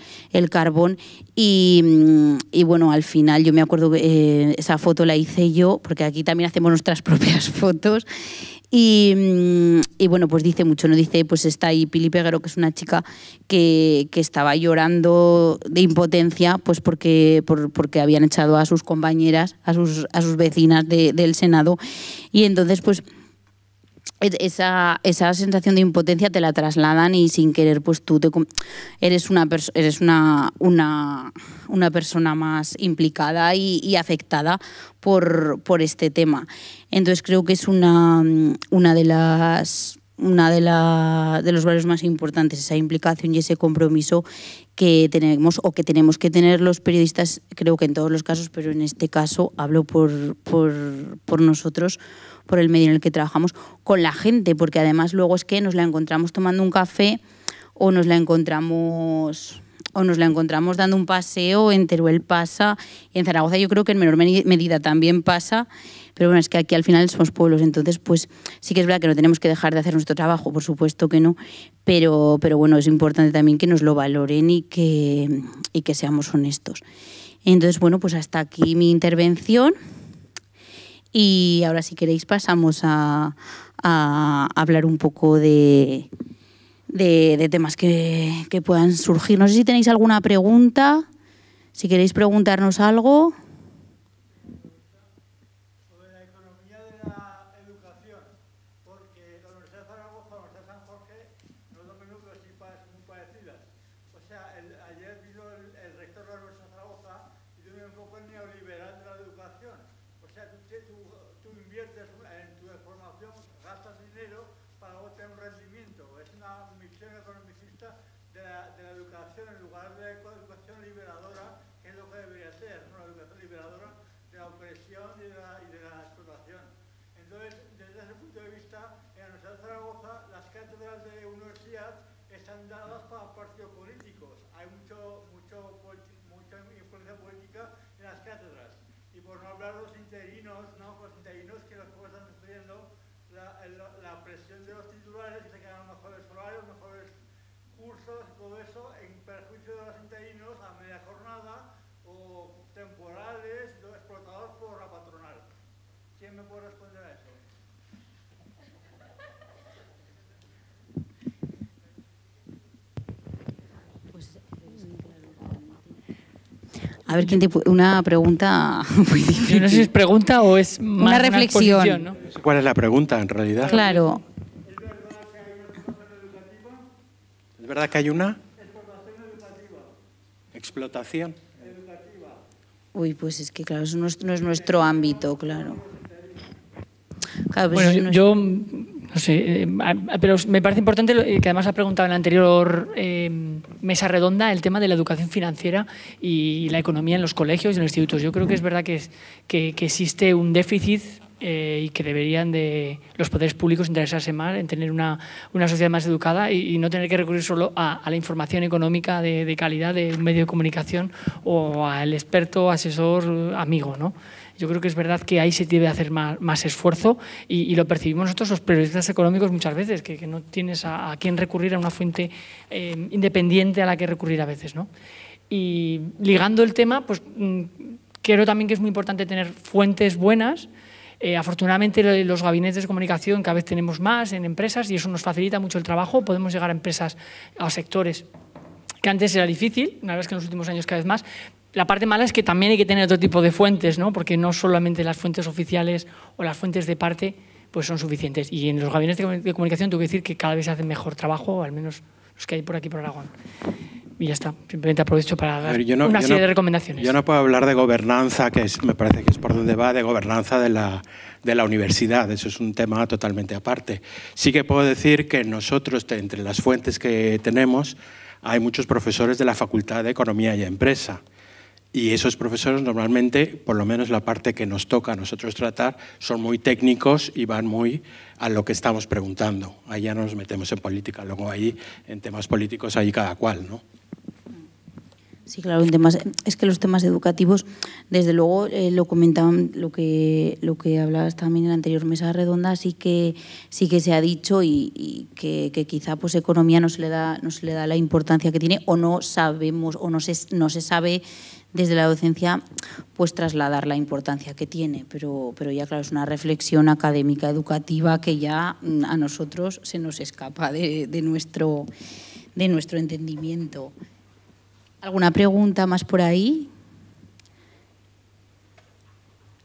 carbón mm, y, bueno, al final yo me acuerdo que eh, esa foto la hice yo, porque aquí también hacemos nuestras propias fotos Mm, y, bueno, pues dice mucho, ¿no? Dice, pues está ahí Pili Peguero, que es una chica que, estaba llorando de impotencia, pues porque, porque habían echado a sus compañeras, a sus, a sus vecinas del Senado. Y entonces, pues esa, esa sensación de impotencia te la trasladan y sin querer pues tú te eres una eres una, una, persona más implicada y, y afectada por, por este tema entonces creo que es una, mm, una de las una de, la, de los valores más importantes, esa implicación y ese compromiso que tenemos o que tenemos que tener los periodistas, creo que en todos los casos, pero en este caso hablo por, por, nosotros, por el medio en el que trabajamos, con la gente, porque además luego es que nos la encontramos tomando un café o nos la encontramos o nos la encontramos dando un paseo, en Teruel pasa, en Zaragoza yo creo que en menor medida también pasa, pero bueno, es que aquí al final somos pueblos, entonces pues sí que es verdad que no tenemos que dejar de hacer nuestro trabajo, por supuesto que no, pero, pero bueno, es importante también que nos lo valoren y que, y que seamos honestos. Entonces, bueno, pues hasta aquí mi intervención. Y ahora, si queréis, pasamos a, hablar un poco de, temas que, que, puedan surgir. No sé si tenéis alguna pregunta, si queréis preguntarnos algo. A ver quién una pregunta muy difícil. no sé si es pregunta o es más una reflexión. ¿Cuál es la pregunta en realidad? Claro. ¿Es verdad que hay una? Explotación educativa. Explotación. Uy, pues es que claro, eso no es, nuestro ámbito, claro. Pues bueno, yo no sé, eh, pero me parece importante eh, que además ha preguntado en la anterior eh, mesa redonda el tema de la educación financiera y la economía en los colegios y en los institutos. Yo creo que es verdad que, que, existe un déficit y que deberían de los poderes públicos interesarse más en tener una, sociedad más educada y, no tener que recurrir solo a, la información económica de, de calidad de un medio de comunicación o al experto, asesor, amigo, ¿no? Yo creo que es verdad que ahí se debe hacer más, esfuerzo y, lo percibimos nosotros los periodistas económicos muchas veces, que, no tienes a, quién recurrir, a una fuente eh, independiente a la que recurrir a veces. ¿no? Y ligando el tema, pues mm, creo también que es muy importante tener fuentes buenas. Eh, afortunadamente los gabinetes de comunicación cada vez tenemos más en empresas y eso nos facilita mucho el trabajo. Podemos llegar a empresas, a sectores que antes era difícil, una vez que en los últimos años cada vez más, la parte mala es que también hay que tener otro tipo de fuentes, ¿no? porque no solamente las fuentes oficiales o las fuentes de parte pues son suficientes. Y en los gabinetes de comunicación tengo que decir que cada vez se hace mejor trabajo, al menos los que hay por aquí por Aragón. Y ya está, simplemente aprovecho para dar una serie de recomendaciones. Yo no puedo hablar de gobernanza, que me parece que es por donde va, de gobernanza de la, de la universidad, eso es un tema totalmente aparte. Sí que puedo decir que nosotros, entre las fuentes que tenemos, hay muchos profesores de la Facultad de Economía y Empresa. Y esos profesores normalmente, por lo menos la parte que nos toca a nosotros tratar, son muy técnicos y van muy a lo que estamos preguntando. Ahí ya no nos metemos en política, luego ahí en temas políticos ahí cada cual, ¿no? Sí, claro, es que los temas educativos, desde luego, eh, lo comentaban, lo que, lo que hablabas también en la anterior mesa redonda, sí que, sí que se ha dicho y, que, que, quizá pues economía no se, le da, no se le da la importancia que tiene o no sabemos o no se, no se sabe desde la docencia pues trasladar la importancia que tiene, pero, pero ya claro, es una reflexión académica educativa que ya mm, a nosotros se nos escapa de, nuestro, de nuestro entendimiento. ¿Alguna pregunta más por ahí?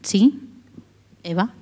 ¿Sí? Eva.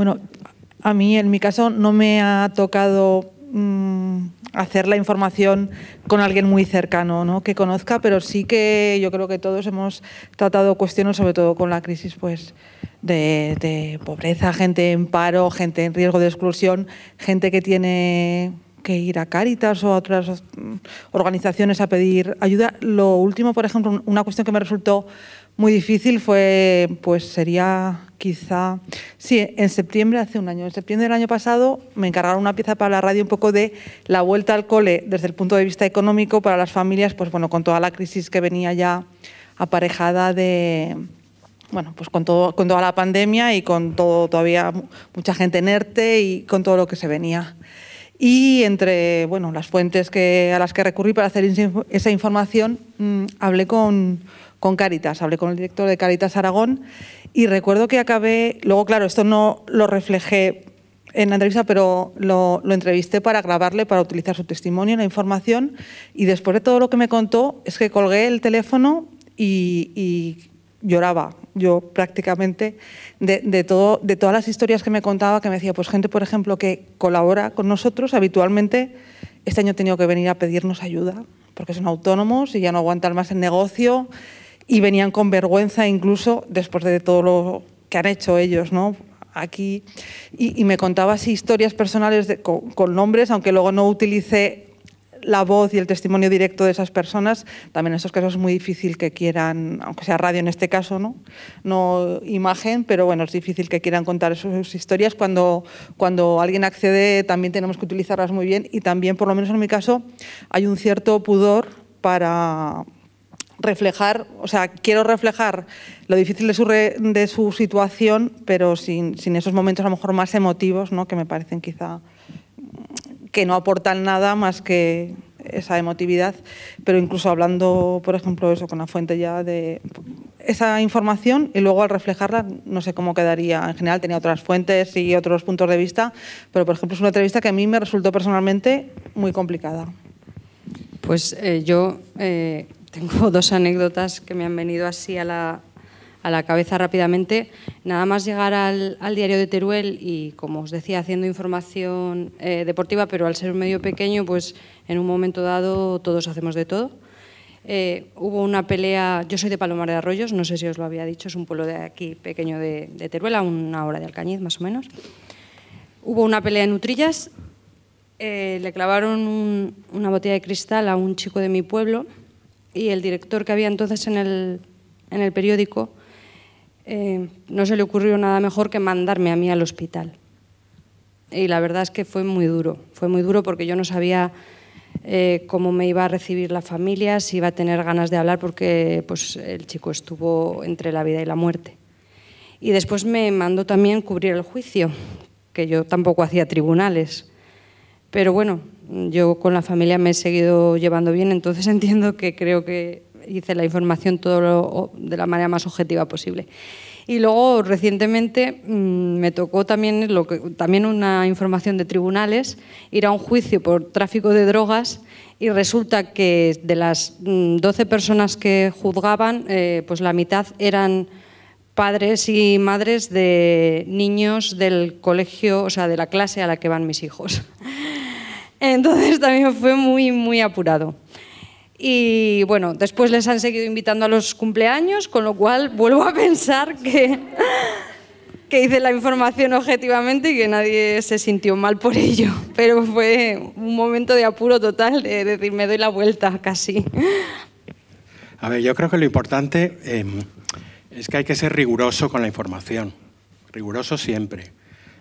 Bueno, a mí en mi caso no me ha tocado mm, hacer la información con alguien muy cercano, ¿no? que conozca, pero sí que yo creo que todos hemos tratado cuestiones, sobre todo con la crisis, pues de, de pobreza, gente en paro, gente en riesgo de exclusión, gente que tiene que ir a Cáritas o a otras mm, organizaciones a pedir ayuda. Lo último, por ejemplo, una cuestión que me resultó muy difícil fue, pues sería quizá, sí, en septiembre, hace un año, en septiembre del año pasado me encargaron una pieza para la radio un poco de la vuelta al cole desde el punto de vista económico para las familias, pues bueno, con toda la crisis que venía ya aparejada de, bueno, pues con, todo, con toda la pandemia y con todo, todavía mucha gente enerte y con todo lo que se venía. Y entre bueno, las fuentes que, a las que recurrí para hacer esa información, mm, hablé con, con Caritas, hablé con el director de Caritas Aragón y recuerdo que acabé, luego claro, esto no lo reflejé en la entrevista, pero lo, entrevisté para grabarle, para utilizar su testimonio, la información, y después de todo lo que me contó, es que colgué el teléfono y, lloraba. Yo prácticamente de, de todas las historias que me contaba, que me decía, pues gente, por ejemplo, que colabora con nosotros habitualmente, este año he tenido que venir a pedirnos ayuda, porque son autónomos y ya no aguantan más el negocio y venían con vergüenza incluso después de todo lo que han hecho ellos, ¿no? Aquí, y, me contaba así historias personales con, nombres, aunque luego no utilicé la voz y el testimonio directo de esas personas, también en esos casos es muy difícil que quieran, aunque sea radio en este caso, ¿no? no imagen, pero bueno, es difícil que quieran contar sus historias. Cuando, cuando alguien accede también tenemos que utilizarlas muy bien y también, por lo menos en mi caso, hay un cierto pudor para reflejar, o sea, quiero reflejar lo difícil de su, de su situación, pero sin, esos momentos a lo mejor más emotivos, ¿no? que me parecen quizá que no aportan nada más que esa emotividad, pero incluso hablando, por ejemplo, eso con la fuente ya de esa información y luego al reflejarla, no sé cómo quedaría. En general tenía otras fuentes y otros puntos de vista, pero por ejemplo es una entrevista que a mí me resultó personalmente muy complicada. Pues eh, yo eh, tengo dos anécdotas que me han venido así a la, a la cabeza rápidamente. Nada más llegar al, diario de Teruel y, como os decía, haciendo información eh, deportiva, pero al ser un medio pequeño, pues en un momento dado todos hacemos de todo. Eh, hubo una pelea, yo soy de Palomar de Arroyos, no sé si os lo había dicho, es un pueblo de aquí pequeño de, Teruel, a una hora de Alcañiz más o menos. Hubo una pelea en Utrillas, eh, le clavaron una botella de cristal a un chico de mi pueblo y el director que había entonces en el, periódico, eh, no se le ocurrió nada mejor que mandarme a mí al hospital. Y la verdad es que fue muy duro, fue muy duro porque yo no sabía eh, cómo me iba a recibir la familia, si iba a tener ganas de hablar porque pues, el chico estuvo entre la vida y la muerte. Y después me mandó también cubrir el juicio, que yo tampoco hacía tribunales. Pero bueno, yo con la familia me he seguido llevando bien, entonces entiendo que creo que hice la información de la manera más objetiva posible. Y luego recientemente mm, me tocó también, también una información de tribunales, ir a un juicio por tráfico de drogas y resulta que de las 12 mm, personas que juzgaban, eh, pues la mitad eran padres y madres de niños del colegio, o sea, de la clase a la que van mis hijos. Entonces también fue muy, muy apurado. Y bueno, después les han seguido invitando a los cumpleaños, con lo cual vuelvo a pensar que, que hice la información objetivamente y que nadie se sintió mal por ello. Pero fue un momento de apuro total, de decir, me doy la vuelta casi. A ver, yo creo que lo importante eh, es que hay que ser riguroso con la información, riguroso siempre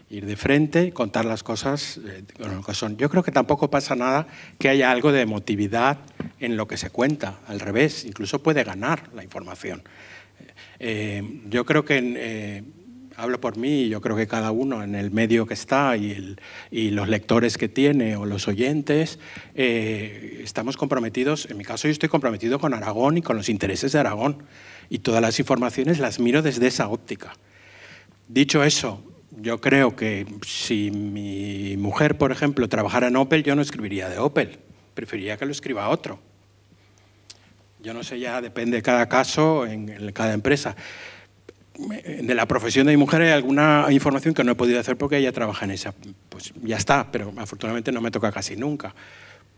ir de frente, contar las cosas eh, con lo que son. Yo creo que tampoco pasa nada que haya algo de emotividad en lo que se cuenta, al revés, incluso puede ganar la información. Eh, eh, yo creo que, hablo por mí, yo creo que cada uno en el medio que está y los lectores que tiene o los oyentes, estamos comprometidos, en mi caso yo estoy comprometido con Aragón y con los intereses de Aragón y todas las informaciones las miro desde esa óptica. Dicho eso, yo creo que si mi mujer, por ejemplo, trabajara en Opel, yo no escribiría de Opel, preferiría que lo escriba otro. Yo no sé, ya depende de cada caso, en, cada empresa. De la profesión de mi mujer hay alguna información que no he podido hacer porque ella trabaja en esa. Pues ya está, pero afortunadamente no me toca casi nunca.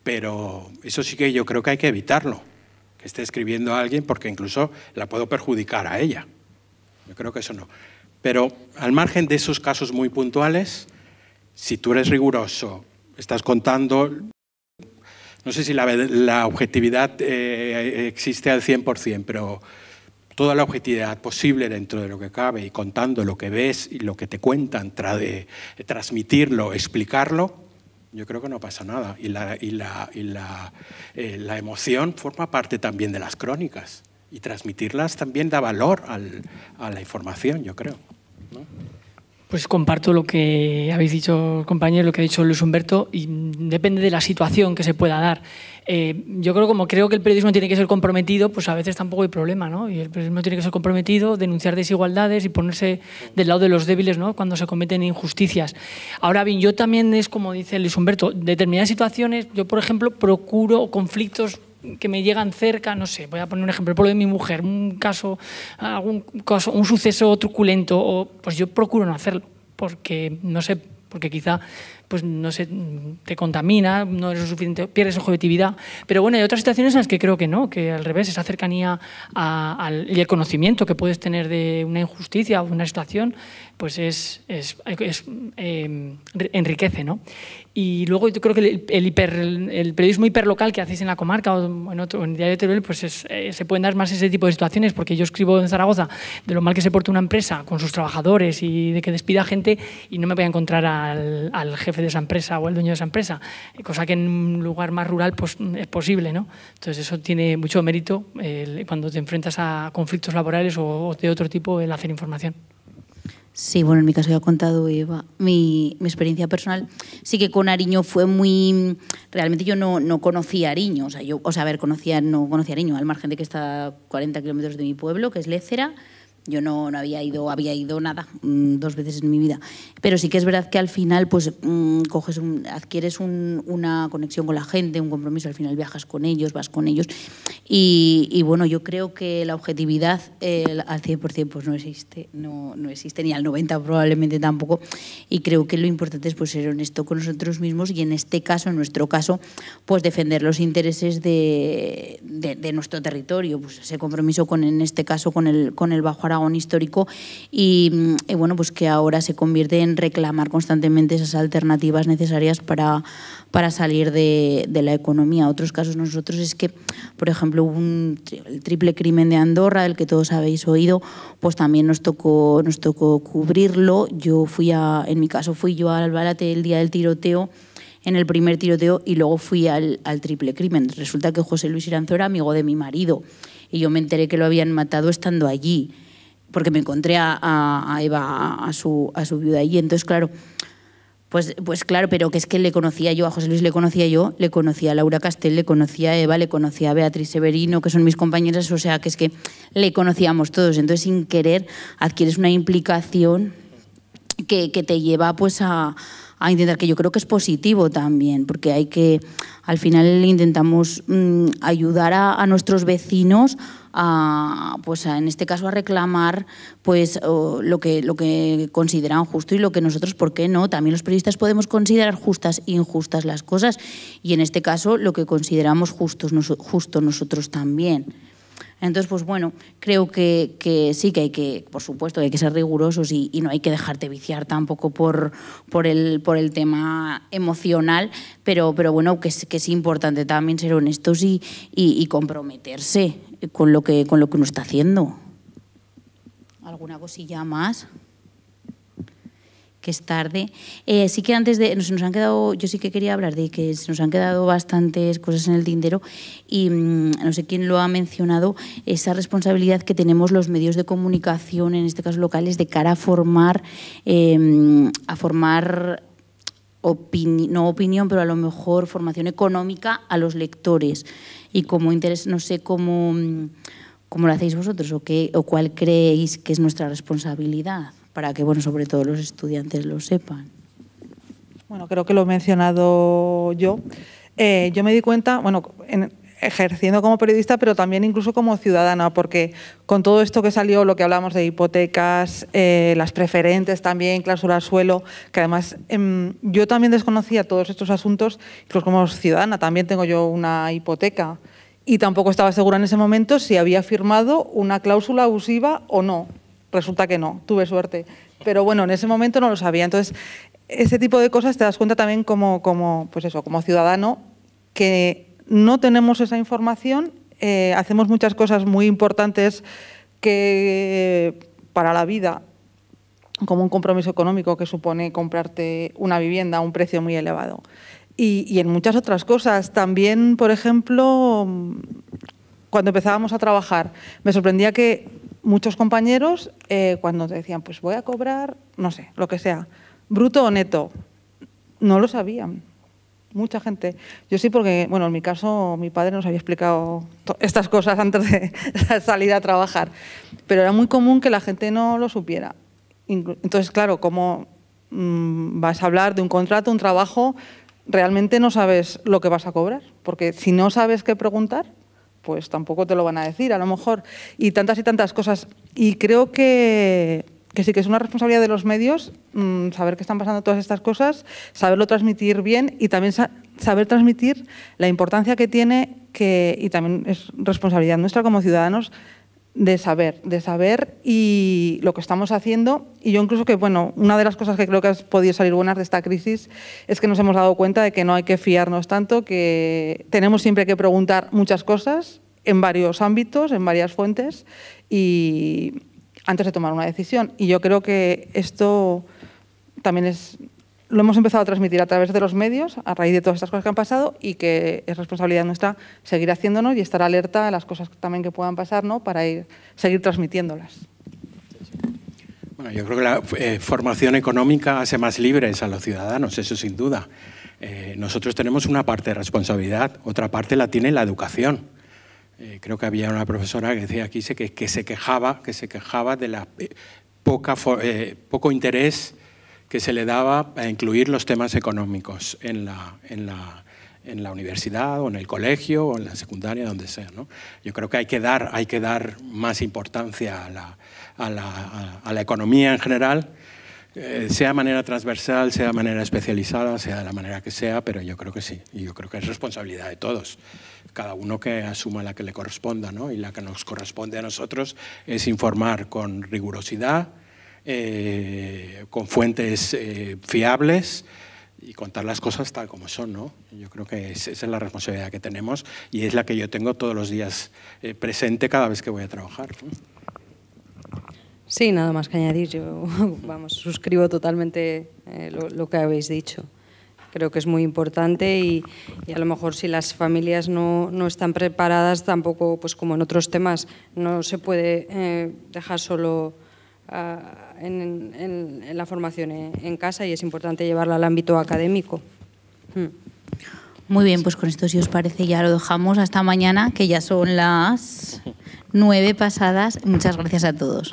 Pero eso sí que yo creo que hay que evitarlo, que esté escribiendo a alguien porque incluso la puedo perjudicar a ella. Yo creo que eso no. Pero al margen de esos casos muy puntuales, si tú eres riguroso, estás contando, no sé si la, objetividad eh, existe al 100%, pero toda la objetividad posible dentro de lo que cabe y contando lo que ves y lo que te cuentan, tra de, eh, transmitirlo, explicarlo, yo creo que no pasa nada. Y, la eh, emoción forma parte también de las crónicas y transmitirlas también da valor a la información, yo creo. Pues comparto lo que habéis dicho, compañero, lo que ha dicho Luis Humberto, y depende de la situación que se pueda dar. Eh, yo creo como creo que el periodismo tiene que ser comprometido, pues a veces tampoco hay problema, ¿no? Y el periodismo tiene que ser comprometido, denunciar desigualdades y ponerse del lado de los débiles, ¿no? Cuando se cometen injusticias. Ahora bien, yo también es como dice Luis Humberto, determinadas situaciones, yo por ejemplo procuro conflictos que me llegan cerca, no sé, voy a poner un ejemplo, el pueblo de mi mujer, un caso, algún caso, un suceso truculento, o, pues yo procuro no hacerlo, porque no sé, porque quizá pues no sé, te contamina, no eres suficiente, pierdes objetividad. Pero bueno, hay otras situaciones en las que creo que no, que al revés, esa cercanía al, y el conocimiento que puedes tener de una injusticia o una situación, pues es, es, es eh, enriquece, ¿no? Y luego yo creo que el, periodismo hiperlocal que hacéis en la comarca o en, otro, en el diario de Teruel, pues eh, se pueden dar más ese tipo de situaciones, porque yo escribo en Zaragoza de lo mal que se porta una empresa con sus trabajadores y de que despida gente y no me voy a encontrar al, jefe de esa empresa o al dueño de esa empresa, cosa que en un lugar más rural pues, es posible. ¿no? Entonces eso tiene mucho mérito cuando te enfrentas a conflictos laborales o de otro tipo el hacer información. Sí, bueno, en mi caso ya he contado Eva. Mi, experiencia personal sí que con Ariño fue muy... Realmente yo no, no conocía Ariño, o sea, yo, o sea, a ver, conocía, no conocía Ariño, al margen de que está a 40 kilómetros de mi pueblo, que es Lécera, yo no, no, había ido, había ido nada, mm, dos veces en mi vida. Pero sí que es verdad que al final, pues mm, coges un, adquieres una conexión con la gente, un compromiso, al final viajas con ellos, vas con ellos. Y, bueno, yo creo que la objetividad al 100% pues no existe, no, no existe, ni al 90% probablemente tampoco. Y creo que lo importante es pues, ser honesto con nosotros mismos y en este caso, en nuestro caso, pues defender los intereses de, de, de nuestro territorio, pues ese compromiso con, en este caso, con el, con el Bajo histórico y, mm, eh, bueno, pues que ahora se convierte en reclamar constantemente esas alternativas necesarias para, para salir de, la economía. Otros casos nosotros es que, por ejemplo, un, el triple crimen de Andorra, el que todos habéis oído, pues también nos tocó, nos tocó cubrirlo. Yo fui a, en mi caso, fui yo al Albalate el día del tiroteo en el primer tiroteo y luego fui al, al, triple crimen. Resulta que José Luis Iranzo era amigo de mi marido y yo me enteré que lo habían matado estando allí porque me encontré a, Eva, a su, a su viuda, y entonces, claro, pues, pues claro, pero que es que le conocía yo, a José Luis le conocía yo, le conocía a Laura Castel, le conocía a Eva, le conocía a Beatriz Severino, que son mis compañeras, o sea, que es que le conocíamos todos. Entonces, sin querer, adquieres una implicación que, te lleva pues a, a, intentar, que yo creo que es positivo también, porque hay que, al final intentamos mm, ayudar a nuestros vecinos a, pues en este caso a reclamar pues lo que lo que consideran justo y lo que nosotros por qué no también los periodistas podemos considerar justas e injustas las cosas y en este caso lo que consideramos justos justo nosotros también entonces, pues bueno, creo que, que, sí que hay que, por supuesto, hay que ser rigurosos y, no hay que dejarte viciar tampoco por, por, el, por el tema emocional, pero, pero bueno, que es, que es importante también ser honestos y comprometerse con lo que, con lo que uno está haciendo. ¿Alguna cosilla más? que es tarde. Eh, sí que antes de, nos, nos han quedado, yo sí que quería hablar de que se nos han quedado bastantes cosas en el tintero y mm, no sé quién lo ha mencionado, esa responsabilidad que tenemos los medios de comunicación, en este caso locales, de cara a formar, em, a formar no opinión, pero a lo mejor formación económica a los lectores y como interés, no sé cómo, lo hacéis vosotros o, qué, o cuál creéis que es nuestra responsabilidad para que, bueno, sobre todo los estudiantes lo sepan. Bueno, creo que lo he mencionado yo. Eh, yo me di cuenta, bueno, en, ejerciendo como periodista, pero también incluso como ciudadana, porque con todo esto que salió, lo que hablamos de hipotecas, eh, las preferentes también, cláusula suelo, que además em, yo también desconocía todos estos asuntos, incluso como ciudadana, también tengo yo una hipoteca y tampoco estaba segura en ese momento si había firmado una cláusula abusiva o no. Resulta que no, tuve suerte. Pero bueno, en ese momento no lo sabía. Entonces, ese tipo de cosas te das cuenta también como, como, pues eso, como ciudadano que no tenemos esa información, eh, hacemos muchas cosas muy importantes que para la vida, como un compromiso económico que supone comprarte una vivienda a un precio muy elevado. Y, en muchas otras cosas. También, por ejemplo, cuando empezábamos a trabajar, me sorprendía que muchos compañeros, eh, cuando te decían, pues voy a cobrar, no sé, lo que sea, bruto o neto, no lo sabían mucha gente. Yo sí, porque, bueno, en mi caso, mi padre nos había explicado estas cosas antes de salir a trabajar, pero era muy común que la gente no lo supiera. Entonces, claro, ¿cómo mm, vas a hablar de un contrato, un trabajo? Realmente no sabes lo que vas a cobrar, porque si no sabes qué preguntar, pues tampoco te lo van a decir, a lo mejor, y tantas y tantas cosas. Y creo que que sí que es una responsabilidad de los medios mm, saber qué están pasando todas estas cosas, saberlo transmitir bien y también saber transmitir la importancia que tiene y también es responsabilidad nuestra como ciudadanos de saber, de saber y lo que estamos haciendo. Y yo incluso que, bueno, una de las cosas que creo que has podido salir buenas de esta crisis es que nos hemos dado cuenta de que no hay que fiarnos tanto, que tenemos siempre que preguntar muchas cosas en varios ámbitos, en varias fuentes y, antes de tomar una decisión. Y yo creo que esto también es lo hemos empezado a transmitir a través de los medios, a raíz de todas estas cosas que han pasado, y que es responsabilidad nuestra seguir haciéndonos y estar alerta a las cosas también que puedan pasar, para ir, seguir transmitiéndolas. Bueno, yo creo que la eh, formación económica hace más libres a los ciudadanos, eso sin duda. Eh, nosotros tenemos una parte de responsabilidad, otra parte la tiene la educación. Eh, creo que había una profesora que decía aquí que, que se quejaba, que se quejaba de la eh, poca, eh, poco interés que se le daba a incluir los temas económicos en la, en la, en la universidad o en el colegio o en la secundaria, donde sea. ¿no? Yo creo que hay que dar, hay que dar más importancia a la, a la, a la economía en general, sea de manera transversal, sea de manera especializada, sea de la manera que sea, pero yo creo que sí, y yo creo que es responsabilidad de todos cada uno que asuma la que le corresponda, ¿no? Y la que nos corresponde a nosotros es informar con rigurosidad, eh, con fuentes eh, fiables y contar las cosas tal como son, Yo creo que esa es la responsabilidad que tenemos y es la que yo tengo todos los días eh, presente cada vez que voy a trabajar. Sí, nada más que añadir. Yo, vamos, suscribo totalmente lo que habéis dicho creo que es muy importante y, a lo mejor si las familias no, están preparadas, tampoco, pues como en otros temas, no se puede eh, dejar solo ah, en, la formación en, casa y es importante llevarla al ámbito académico. Hmm. Muy bien, pues con esto si os parece ya lo dejamos hasta mañana, que ya son las nueve pasadas. Muchas gracias a todos.